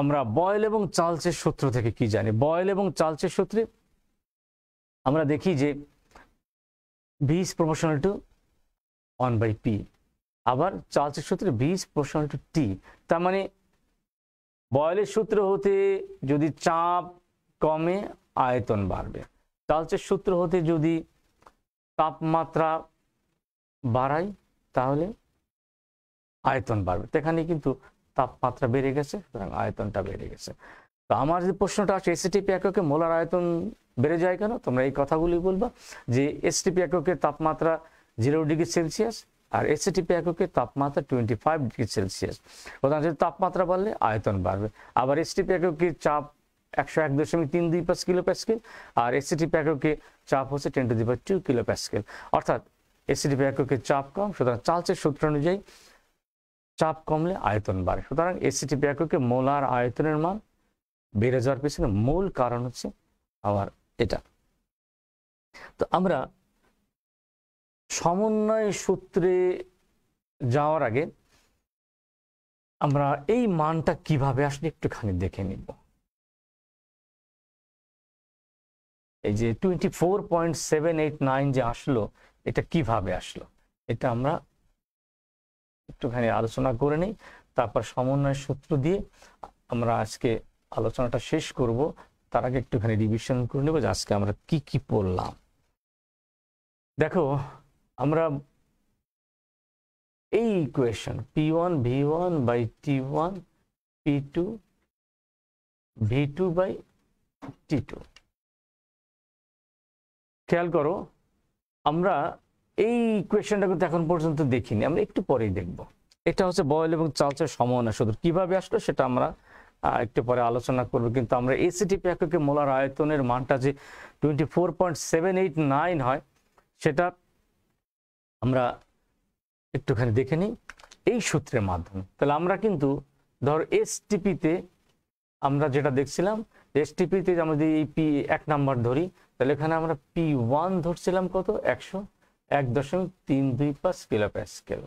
আমরা বয়েল এবং চালচের সূত্র থেকে কি জানি বয়েল এবং চালচের সূত্রে আমরা দেখি যে B proportional to one by P আবার চালচের সূত্রে বি প্রমোশনাল টু টি তার মানে বয়লের সূত্র হতে যদি চাপ কমে আয়তন বাড়বে কালচের সূত্র হতে যদি তাপমাত্রা বাড়াই তাহলে আয়তন বাড়বে এখানে কিন্তু তাপমাত্রা বেড়ে গেছে সুতরাং আয়তনটা বেড়ে গেছে তো আমার যদি প্রশ্নটা আছে এসিটিপি এককে মোলার আয়তন বেড়ে যায় কেন তোমরা এই কথাগুলি বলবা যে এসটিপি এককের তাপমাত্রা জিরো ডিগ্রি সেলসিয়াস আর এসিটিপি এককের তাপমাত্রা টোয়েন্টি ফাইভ ডিগ্রি সেলসিয়াস প্রধান তাপমাত্রা বাড়লে আয়তন বাড়বে আবার এসিটিপি এককের চাপ একশো এক দশমিক তিন দুই পাঁচ কিলো প্যাসকেল আর এসিটিপি এককে চাপ হচ্ছে টেন টু দুই পাঁচ টু কিলো প্যাসকেল অর্থাৎ এসিটিপি এককে চাপ কম সুতরাং চালচের সূত্র অনুযায়ী চাপ কমলে আয়তন বাড়ে সুতরাং এসিটিপি এককে মোলার আয়তনের মান বেড়ে যাওয়ার পিছনে মূল কারণ হচ্ছে আমার এটা তো আমরা সমন্বয় সূত্রে যাওয়ার আগে আমরা এই মানটা কিভাবে আসলে একটুখানি দেখে নিব এই যে twenty four point seven eight nine যে আসলো এটা কিভাবে আসলো এটা আমরা একটুখানি আলোচনা করে নিই তারপর সমন্বয় সূত্র দিয়ে আমরা আজকে আলোচনাটা শেষ করব তার আগে একটুখানি রিভিশন করে নেব যে আজকে আমরা কি কি পড়লাম দেখো আমরা এই equation P one V one by T one P two V two by T two খেয়াল করো আমরা এই ইকুয়েশনটা কিন্তু এখন পর্যন্ত দেখিনি আমরা একটু পরেই দেখব এটা হচ্ছে বয়েল এবং চালচের সমন্বয় শুধু কিভাবে আসলো সেটা আমরা একটু পরে আলোচনা করব কিন্তু আমরা এসিটি প্যাককে মোলার আয়তনের মানটা যে twenty four point seven eight nine হয় সেটা আমরা একটুখানি দেখে নিই এই সূত্রের মাধ্যমে তাহলে আমরা কিন্তু ধর এসটিপিতে আমরা যেটা দেখছিলাম এসটিপিতে আমরা যদি এই পি এক নাম্বার ধরি তাহলে এখানে আমরা পি ওয়ান ধরছিলাম কত একশো এক দশমিক তিন দুই পাঁচ কিলো প্যাসকেল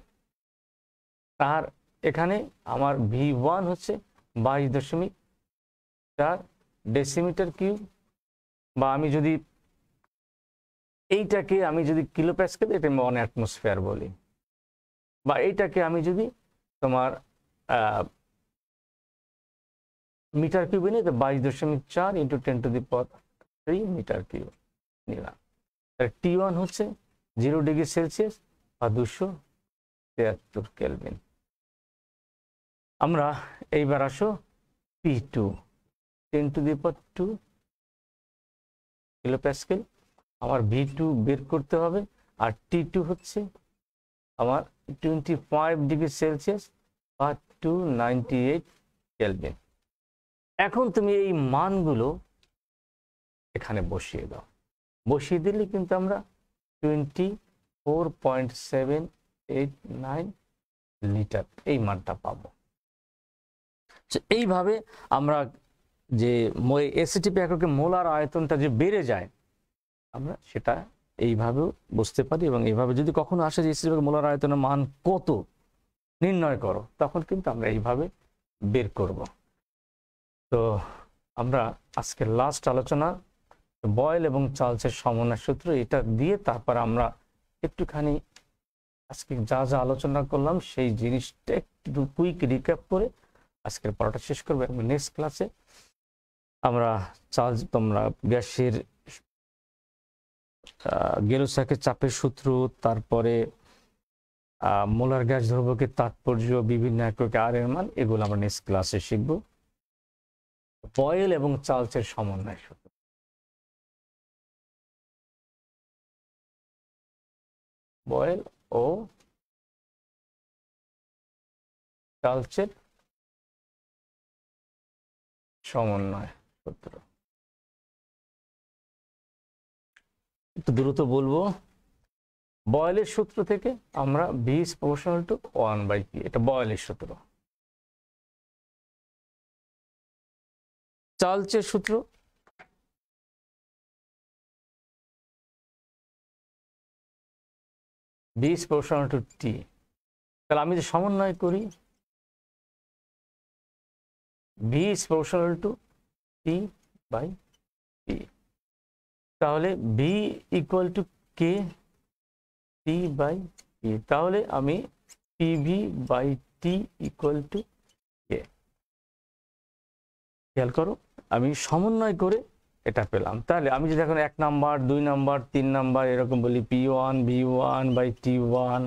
আর এখানে আমার ভি ওয়ান হচ্ছে বাইশ দশমিক চার ডেসিমিটার কিউব বা আমি যদি এইটাকে আমি যদি কিলো প্যাসকেল এটা আমি ওয়ান অ্যাটমসফিয়ার বলি বা এইটাকে আমি যদি তোমার মিটার কিউবে নিই তো বাইশ দশমিক চার ইন্টু টেন টু দি পথ থ্রি মিটার কিউব নিলাম তাহলে টি ওয়ান হচ্ছে জিরো ডিগ্রি সেলসিয়াস বা দুশো তিয়াত্তর কেলভিন আমরা এইবার আসো P two ten to the power two kilo pascal আমার ভি টু বের করতে হবে আর টি টু হচ্ছে আমার টোয়েন্টি ফাইভ ডিগ্রি সেলসিয়াস বা টু নাইনটি এইট এখন তুমি এই মানগুলো এখানে বসিয়ে দাও বসিয়ে দিলে কিন্তু আমরা twenty four point seven eight nine litre এই মানটা পাব এইভাবে আমরা যে এসিটিপি এককে মোলার আয়তনটা যে বেড়ে যায় আমরা সেটা এইভাবেও বুঝতে পারি এবং এইভাবে যদি কখনো আসে যে ইসলামের মোলার আয়তনের মান কত নির্ণয় করো তখন কিন্তু আমরা এইভাবে বের করব তো আমরা আজকের লাস্ট আলোচনা বয়েল এবং চার্লসের সমন্বয় সূত্র এটা দিয়ে তারপর আমরা একটুখানি আজকে যা যা আলোচনা করলাম সেই জিনিসটা একটু কুইক রিক্যাপ করে আজকের পড়াটা শেষ করবো এবং নেক্সট ক্লাসে আমরা চার্জ তোমরা গ্যাসের গেলোসাকের চাপের সূত্র তারপরে মোলার গ্যাস ধ্রুবকের তাৎপর্য বিভিন্ন একক আর এর মান এগুলো আমরা নেক্সট ক্লাসে শিখব বয়েল এবং চার্লসের সমন্বয় সূত্র বয়েল ও চার্লসের সমন্বয় সূত্র একটু দ্রুত বলবো বয়েলের সূত্র থেকে আমরা B's is to one by P এটা বয়েলের সূত্র চালচের সূত্র বিস ইজ টু টি তাহলে আমি যে সমন্বয় করি B's is to T by P তাহলে B equal to K T by K তাহলে আমি PV by T equal to K খেয়াল করো আমি সমন্বয় করে এটা পেলাম তাহলে আমি যদি এখন এক নাম্বার দুই নাম্বার তিন নাম্বার এরকম বলি P one V one by T one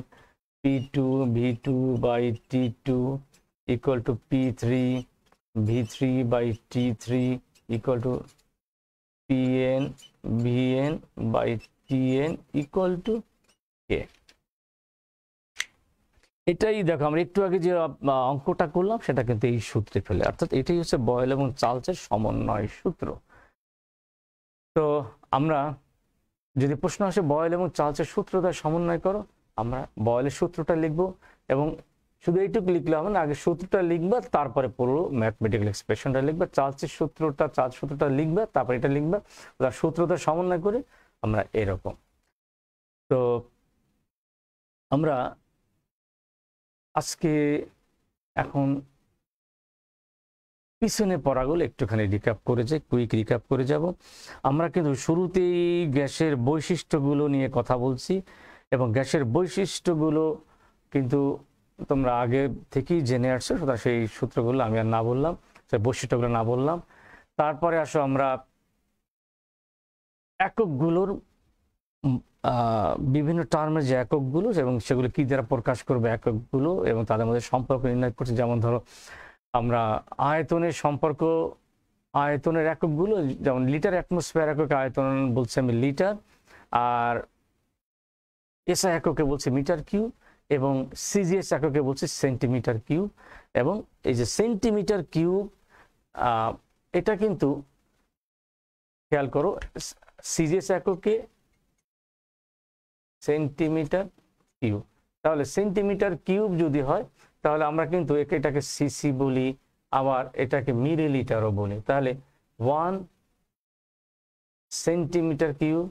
P two V two by T two equal to P three V three by T three equal to pn vn by tn equal to k এটাই দেখো আমরা একটু আগে যে অঙ্কটা করলাম সেটা কিন্তু এই সূত্রে ফেলে অর্থাৎ এটাই হচ্ছে বয়েল এবং চালচের সমন্বয় সূত্র তো আমরা যদি প্রশ্ন আসে বয়েল এবং চালচের সূত্র দ্বারা সমন্বয় করো আমরা বয়েলের সূত্রটা লিখব এবং শুধু এইটুকু লিখলে হবে না আগে সূত্রটা লিখবা তারপরে পুরো ম্যাথমেটিক্যাল এক্সপ্রেশনটা লিখবা চার্জের সূত্রটা চার্জ সূত্রটা লিখবা তারপরে এটা লিখবা তার সূত্রটা সমন্বয় করে আমরা এরকম তো আমরা আজকে এখন পিছনে পড়াগুলো একটুখানি রিক্যাপ করে যাই কুইক রিক্যাপ করে যাব আমরা কিন্তু শুরুতেই গ্যাসের বৈশিষ্ট্যগুলো নিয়ে কথা বলছি এবং গ্যাসের বৈশিষ্ট্যগুলো কিন্তু তোমরা আগে থেকেই জেনে আসছো সুতরাং সেই সূত্রগুলো আমি আর না বললাম সেই বৈশিষ্ট্যগুলো না বললাম তারপরে আসো আমরা এককগুলোর বিভিন্ন টার্মের যে এককগুলো এবং সেগুলো কি দ্বারা প্রকাশ করবে এককগুলো এবং তাদের মধ্যে সম্পর্ক নির্ণয় করছে যেমন ধরো আমরা আয়তনের সম্পর্ক আয়তনের এককগুলো যেমন লিটার অ্যাটমসফিয়ার এককে আয়তন বলছি আমি লিটার আর এসা এককে বলছি মিটার কিউব এবং সিজিএস এককে বলছি সেন্টিমিটার কিউব এবং এই যে সেন্টিমিটার কিউব এটা কিন্তু খেয়াল করো সিজিএস এককে সেন্টিমিটার কিউব তাহলে সেন্টিমিটার কিউব যদি হয় তাহলে আমরা কিন্তু এটাকে সিসি বলি আবার এটাকে মিলিলিটারও বলি তাহলে one centimetre cube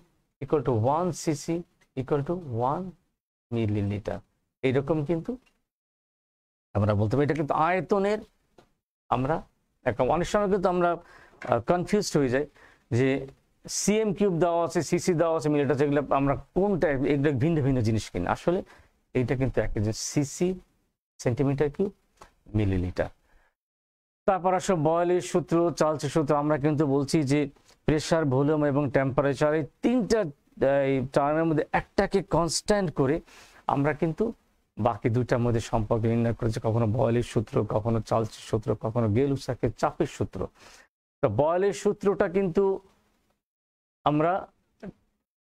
equal to one CC equal to one millilitre এইরকম কিন্তু আমরা বলতে পারি এটা কিন্তু আয়তনের আমরা একটা অনেক সময় কিন্তু আমরা কনফিউজড হয়ে যাই যে সিএম কিউব দেওয়া আছে সিসি দেওয়া আছে মিলিটার যেগুলো আমরা কোনটা এগুলো ভিন্ন ভিন্ন জিনিস কিনা আসলে এইটা কিন্তু একটা জিনিস সিসি সেন্টিমিটার কিউব মিলিলিটার তারপর আসো বয়লের সূত্র চার্লসের সূত্র আমরা কিন্তু বলছি যে প্রেশার ভলিউম এবং টেম্পারেচার এই তিনটা টার্মের মধ্যে একটাকে কনস্ট্যান্ট করে আমরা কিন্তু বাকি দুটার মধ্যে সম্পর্ক নির্ণয় করেছে কখনো বয়েলের সূত্র কখনো চালচির সূত্র কখনো গেলুসাকের চাপের সূত্র তো বয়েলের সূত্রটা কিন্তু আমরা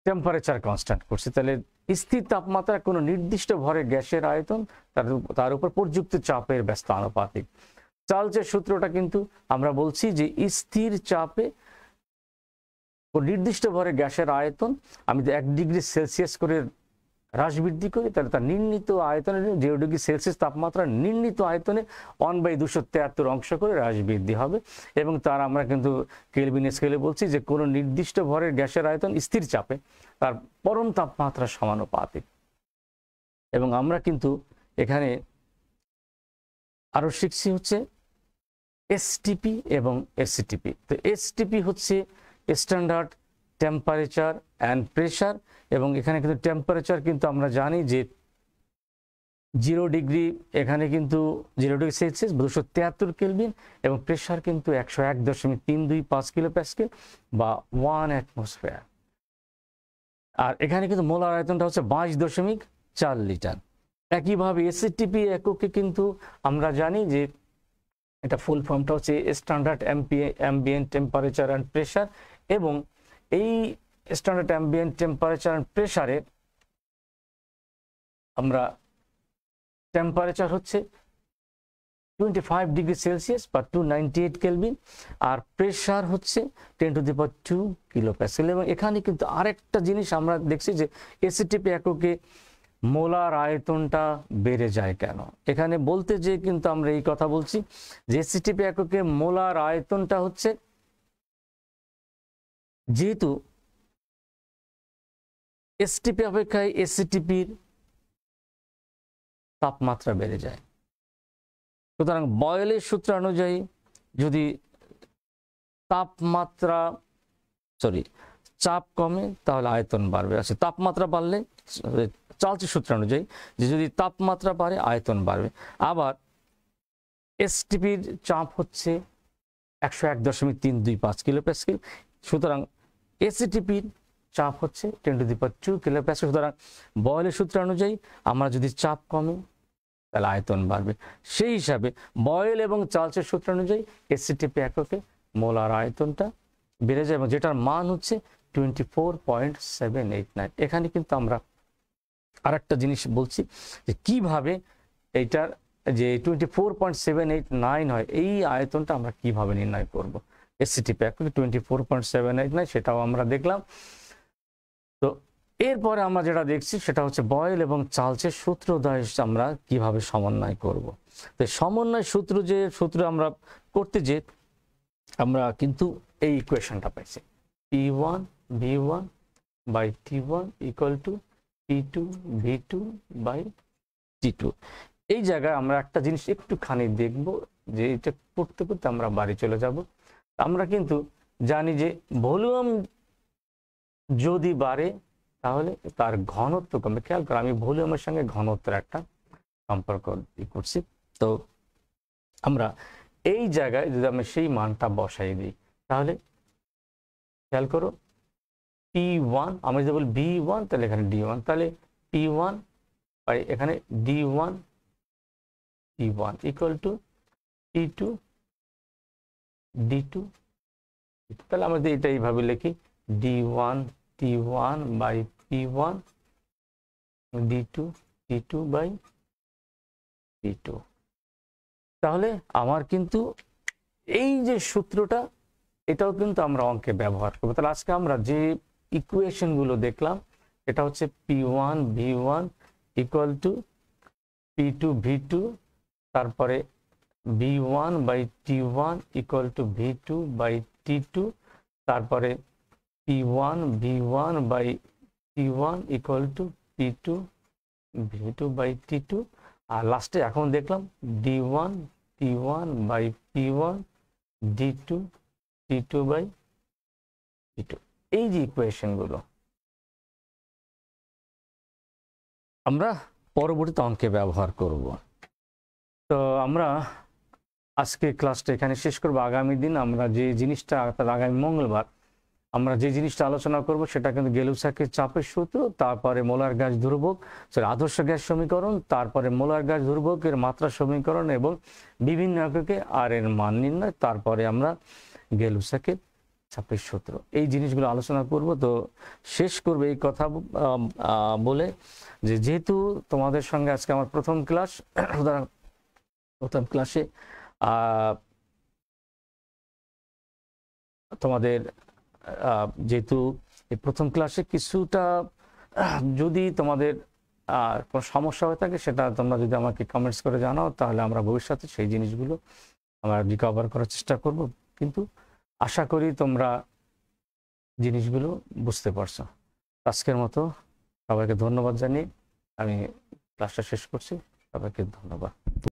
টেম্পারেচার কনস্ট্যান্ট করছি তাহলে স্থির তাপমাত্রা কোনো নির্দিষ্ট ভরে গ্যাসের আয়তন তার তার উপর প্রযুক্ত চাপের ব্যস্ত আনুপাতিক চালচের সূত্রটা কিন্তু আমরা বলছি যে স্থির চাপে নির্দিষ্ট ভরে গ্যাসের আয়তন আমি এক ডিগ্রি সেলসিয়াস করে হ্রাস বৃদ্ধি করি তাহলে তার নির্ণীত আয়তনে জিরো ডিগ্রি সেলসিয়াস তাপমাত্রা নির্ণীত আয়তনে ওয়ান বাই দুশো তেয়াত্তর অংশ করে হ্রাস বৃদ্ধি হবে এবং তার আমরা কিন্তু কেলভিন স্কেলে বলছি যে কোনো নির্দিষ্ট ভরের গ্যাসের আয়তন স্থির চাপে তার পরম তাপমাত্রা সমানুপাতিক এবং আমরা কিন্তু এখানে আরও শিখছি হচ্ছে এসটিপি এবং এসটিপি তো এসটিপি হচ্ছে স্ট্যান্ডার্ড টেম্পারেচার অ্যান্ড প্রেশার এবং এখানে কিন্তু টেম্পারেচার কিন্তু আমরা জানি যে জিরো ডিগ্রি এখানে কিন্তু জিরো ডিগ্রি সেলসিয়াস দুশো তিয়াত্তর কেলভিন এবং প্রেশার কিন্তু একশো এক দশমিক তিন দুই পাঁচ কিলো প্যাসকেল বা ওয়ান অ্যাটমসফেয়ার আর এখানে কিন্তু মোলার আয়তনটা হচ্ছে বাইশ দশমিক চার লিটার একইভাবে এসিটিপি এককে কিন্তু আমরা জানি যে এটা ফুল ফর্মটা হচ্ছে standard MP ambient temperature and pressure এবং এই স্ট্যান্ডার্ড অ্যাম্বিয়েন্ট টেম্পারেচার অ্যান্ড প্রেশারে আমরা টেম্পারেচার হচ্ছে টোয়েন্টি ফাইভ ডিগ্রি সেলসিয়াস বা টু নাইনটি এইট কেলভিন আর প্রেশার হচ্ছে ten to the power two kilo pascal এবং এখানে কিন্তু আরেকটা জিনিস আমরা দেখছি যে এসিটিপি এককে মোলার আয়তনটা বেড়ে যায় কেন এখানে বলতে যে কিন্তু আমরা এই কথা বলছি যে এসিটিপি এককে মোলার আয়তনটা হচ্ছে যেহেতু এসটিপি অপেক্ষায় এসসিটিপির তাপমাত্রা বেড়ে যায় সুতরাং বয়েলের সূত্র অনুযায়ী যদি তাপমাত্রা সরি চাপ কমে তাহলে আয়তন বাড়বে আছে আচ্ছা, তাপমাত্রা বাড়লে চালচি সূত্র অনুযায়ী যে যদি তাপমাত্রা বাড়ে আয়তন বাড়বে আবার এসটিপির চাপ হচ্ছে একশো এক দশমিক তিন দুই পাঁচ কিলো প্যাসকিল সুতরাং এসিটিপির চাপ হচ্ছে ten to the power two kilo pascal সুতরাং বয়েলের সূত্র অনুযায়ী আমরা যদি চাপ কমে তাহলে আয়তন বাড়বে সেই হিসাবে বয়েল এবং চার্লসের সূত্র অনুযায়ী এসিটিপি এককে মোলার আয়তনটা বেড়ে যায় এবং যেটার মান হচ্ছে twenty four point seven eight nine এখানে কিন্তু আমরা আরেকটা জিনিস বলছি যে কিভাবে এইটার যে twenty four point seven eight nine হয় এই আয়তনটা আমরা কিভাবে নির্ণয় করবো এসিটি প্যাক twenty four point seven eight nine সেটাও আমরা দেখলাম তো এরপরে আমরা যেটা দেখছি সেটা হচ্ছে বয়েল এবং চালচে সূত্র দ্বারা আমরা কিভাবে সমন্বয় করব। তো সমন্বয় সূত্র যে সূত্র আমরা করতে যে আমরা কিন্তু এই ইকুয়েশনটা পাইছি T one V one by T one equal to T two V two by T two এই জায়গায় আমরা একটা জিনিস একটুখানি দেখব যে এটা করতে করতে আমরা বাড়ি চলে যাব আমরা কিন্তু জানি যে ভলিউম যদি বাড়ে তাহলে তার ঘনত্ব কমে খেয়াল করো আমি ভলিউমের সঙ্গে ঘনত্বের একটা সম্পর্ক করছি তো আমরা এই জায়গায় যদি আমি সেই মানটা বসাই দিই তাহলে খেয়াল করো পি ওয়ান আমি যদি বলি বি ওয়ান তাহলে এখানে ডি ওয়ান তাহলে পি ওয়ান এখানে D one E one equal to P two D two তাহলে আমরা এটা এইভাবে লিখি D one T one by P one D two T two by P two তাহলে আমার কিন্তু এই যে সূত্রটা এটাও কিন্তু আমরা অঙ্কে ব্যবহার করবো তাহলে আজকে আমরা যে ইকুয়েশনগুলো দেখলাম এটা হচ্ছে P one V one equal to P two V two তারপরে one by T one equal to V two by T two তারপরে P one V one by T one equal to P two V two by T two আর লাস্টে এখন দেখলাম D one T one by P one D two T two by T two এই যে ইকুয়েশনগুলো আমরা পরবর্তীতে অঙ্কে ব্যবহার করব তো আমরা আজকের ক্লাসটা এখানে শেষ করবো আগামী দিন আমরা যে জিনিসটা অর্থাৎ আগামী মঙ্গলবার আমরা যে জিনিসটা আলোচনা করব সেটা কিন্তু গেলুসাকের চাপের সূত্র তারপরে মোলার গাছ ধ্রুবক আদর্শ গ্যাস সমীকরণ তারপরে মোলার গ্যাস ধ্রুবকের মাত্রা সমীকরণ এবং বিভিন্ন এককে আর এর মান নির্ণয় তারপরে আমরা গেলুসাকের চাপের সূত্র এই জিনিসগুলো আলোচনা করব তো শেষ করব এই কথা বলে যে যেহেতু তোমাদের সঙ্গে আজকে আমার প্রথম ক্লাস [coughs] প্রথম ক্লাসে তোমাদের যেহেতু এই প্রথম ক্লাসে কিছুটা যদি তোমাদের কোনো সমস্যা হয়ে থাকে সেটা তোমরা যদি আমাকে কমেন্টস করে জানাও তাহলে আমরা ভবিষ্যতে সেই জিনিসগুলো আমরা রিকভার করার চেষ্টা করব কিন্তু আশা করি তোমরা জিনিসগুলো বুঝতে পারছো আজকের মতো সবাইকে ধন্যবাদ জানিয়ে আমি ক্লাসটা শেষ করছি সবাইকে ধন্যবাদ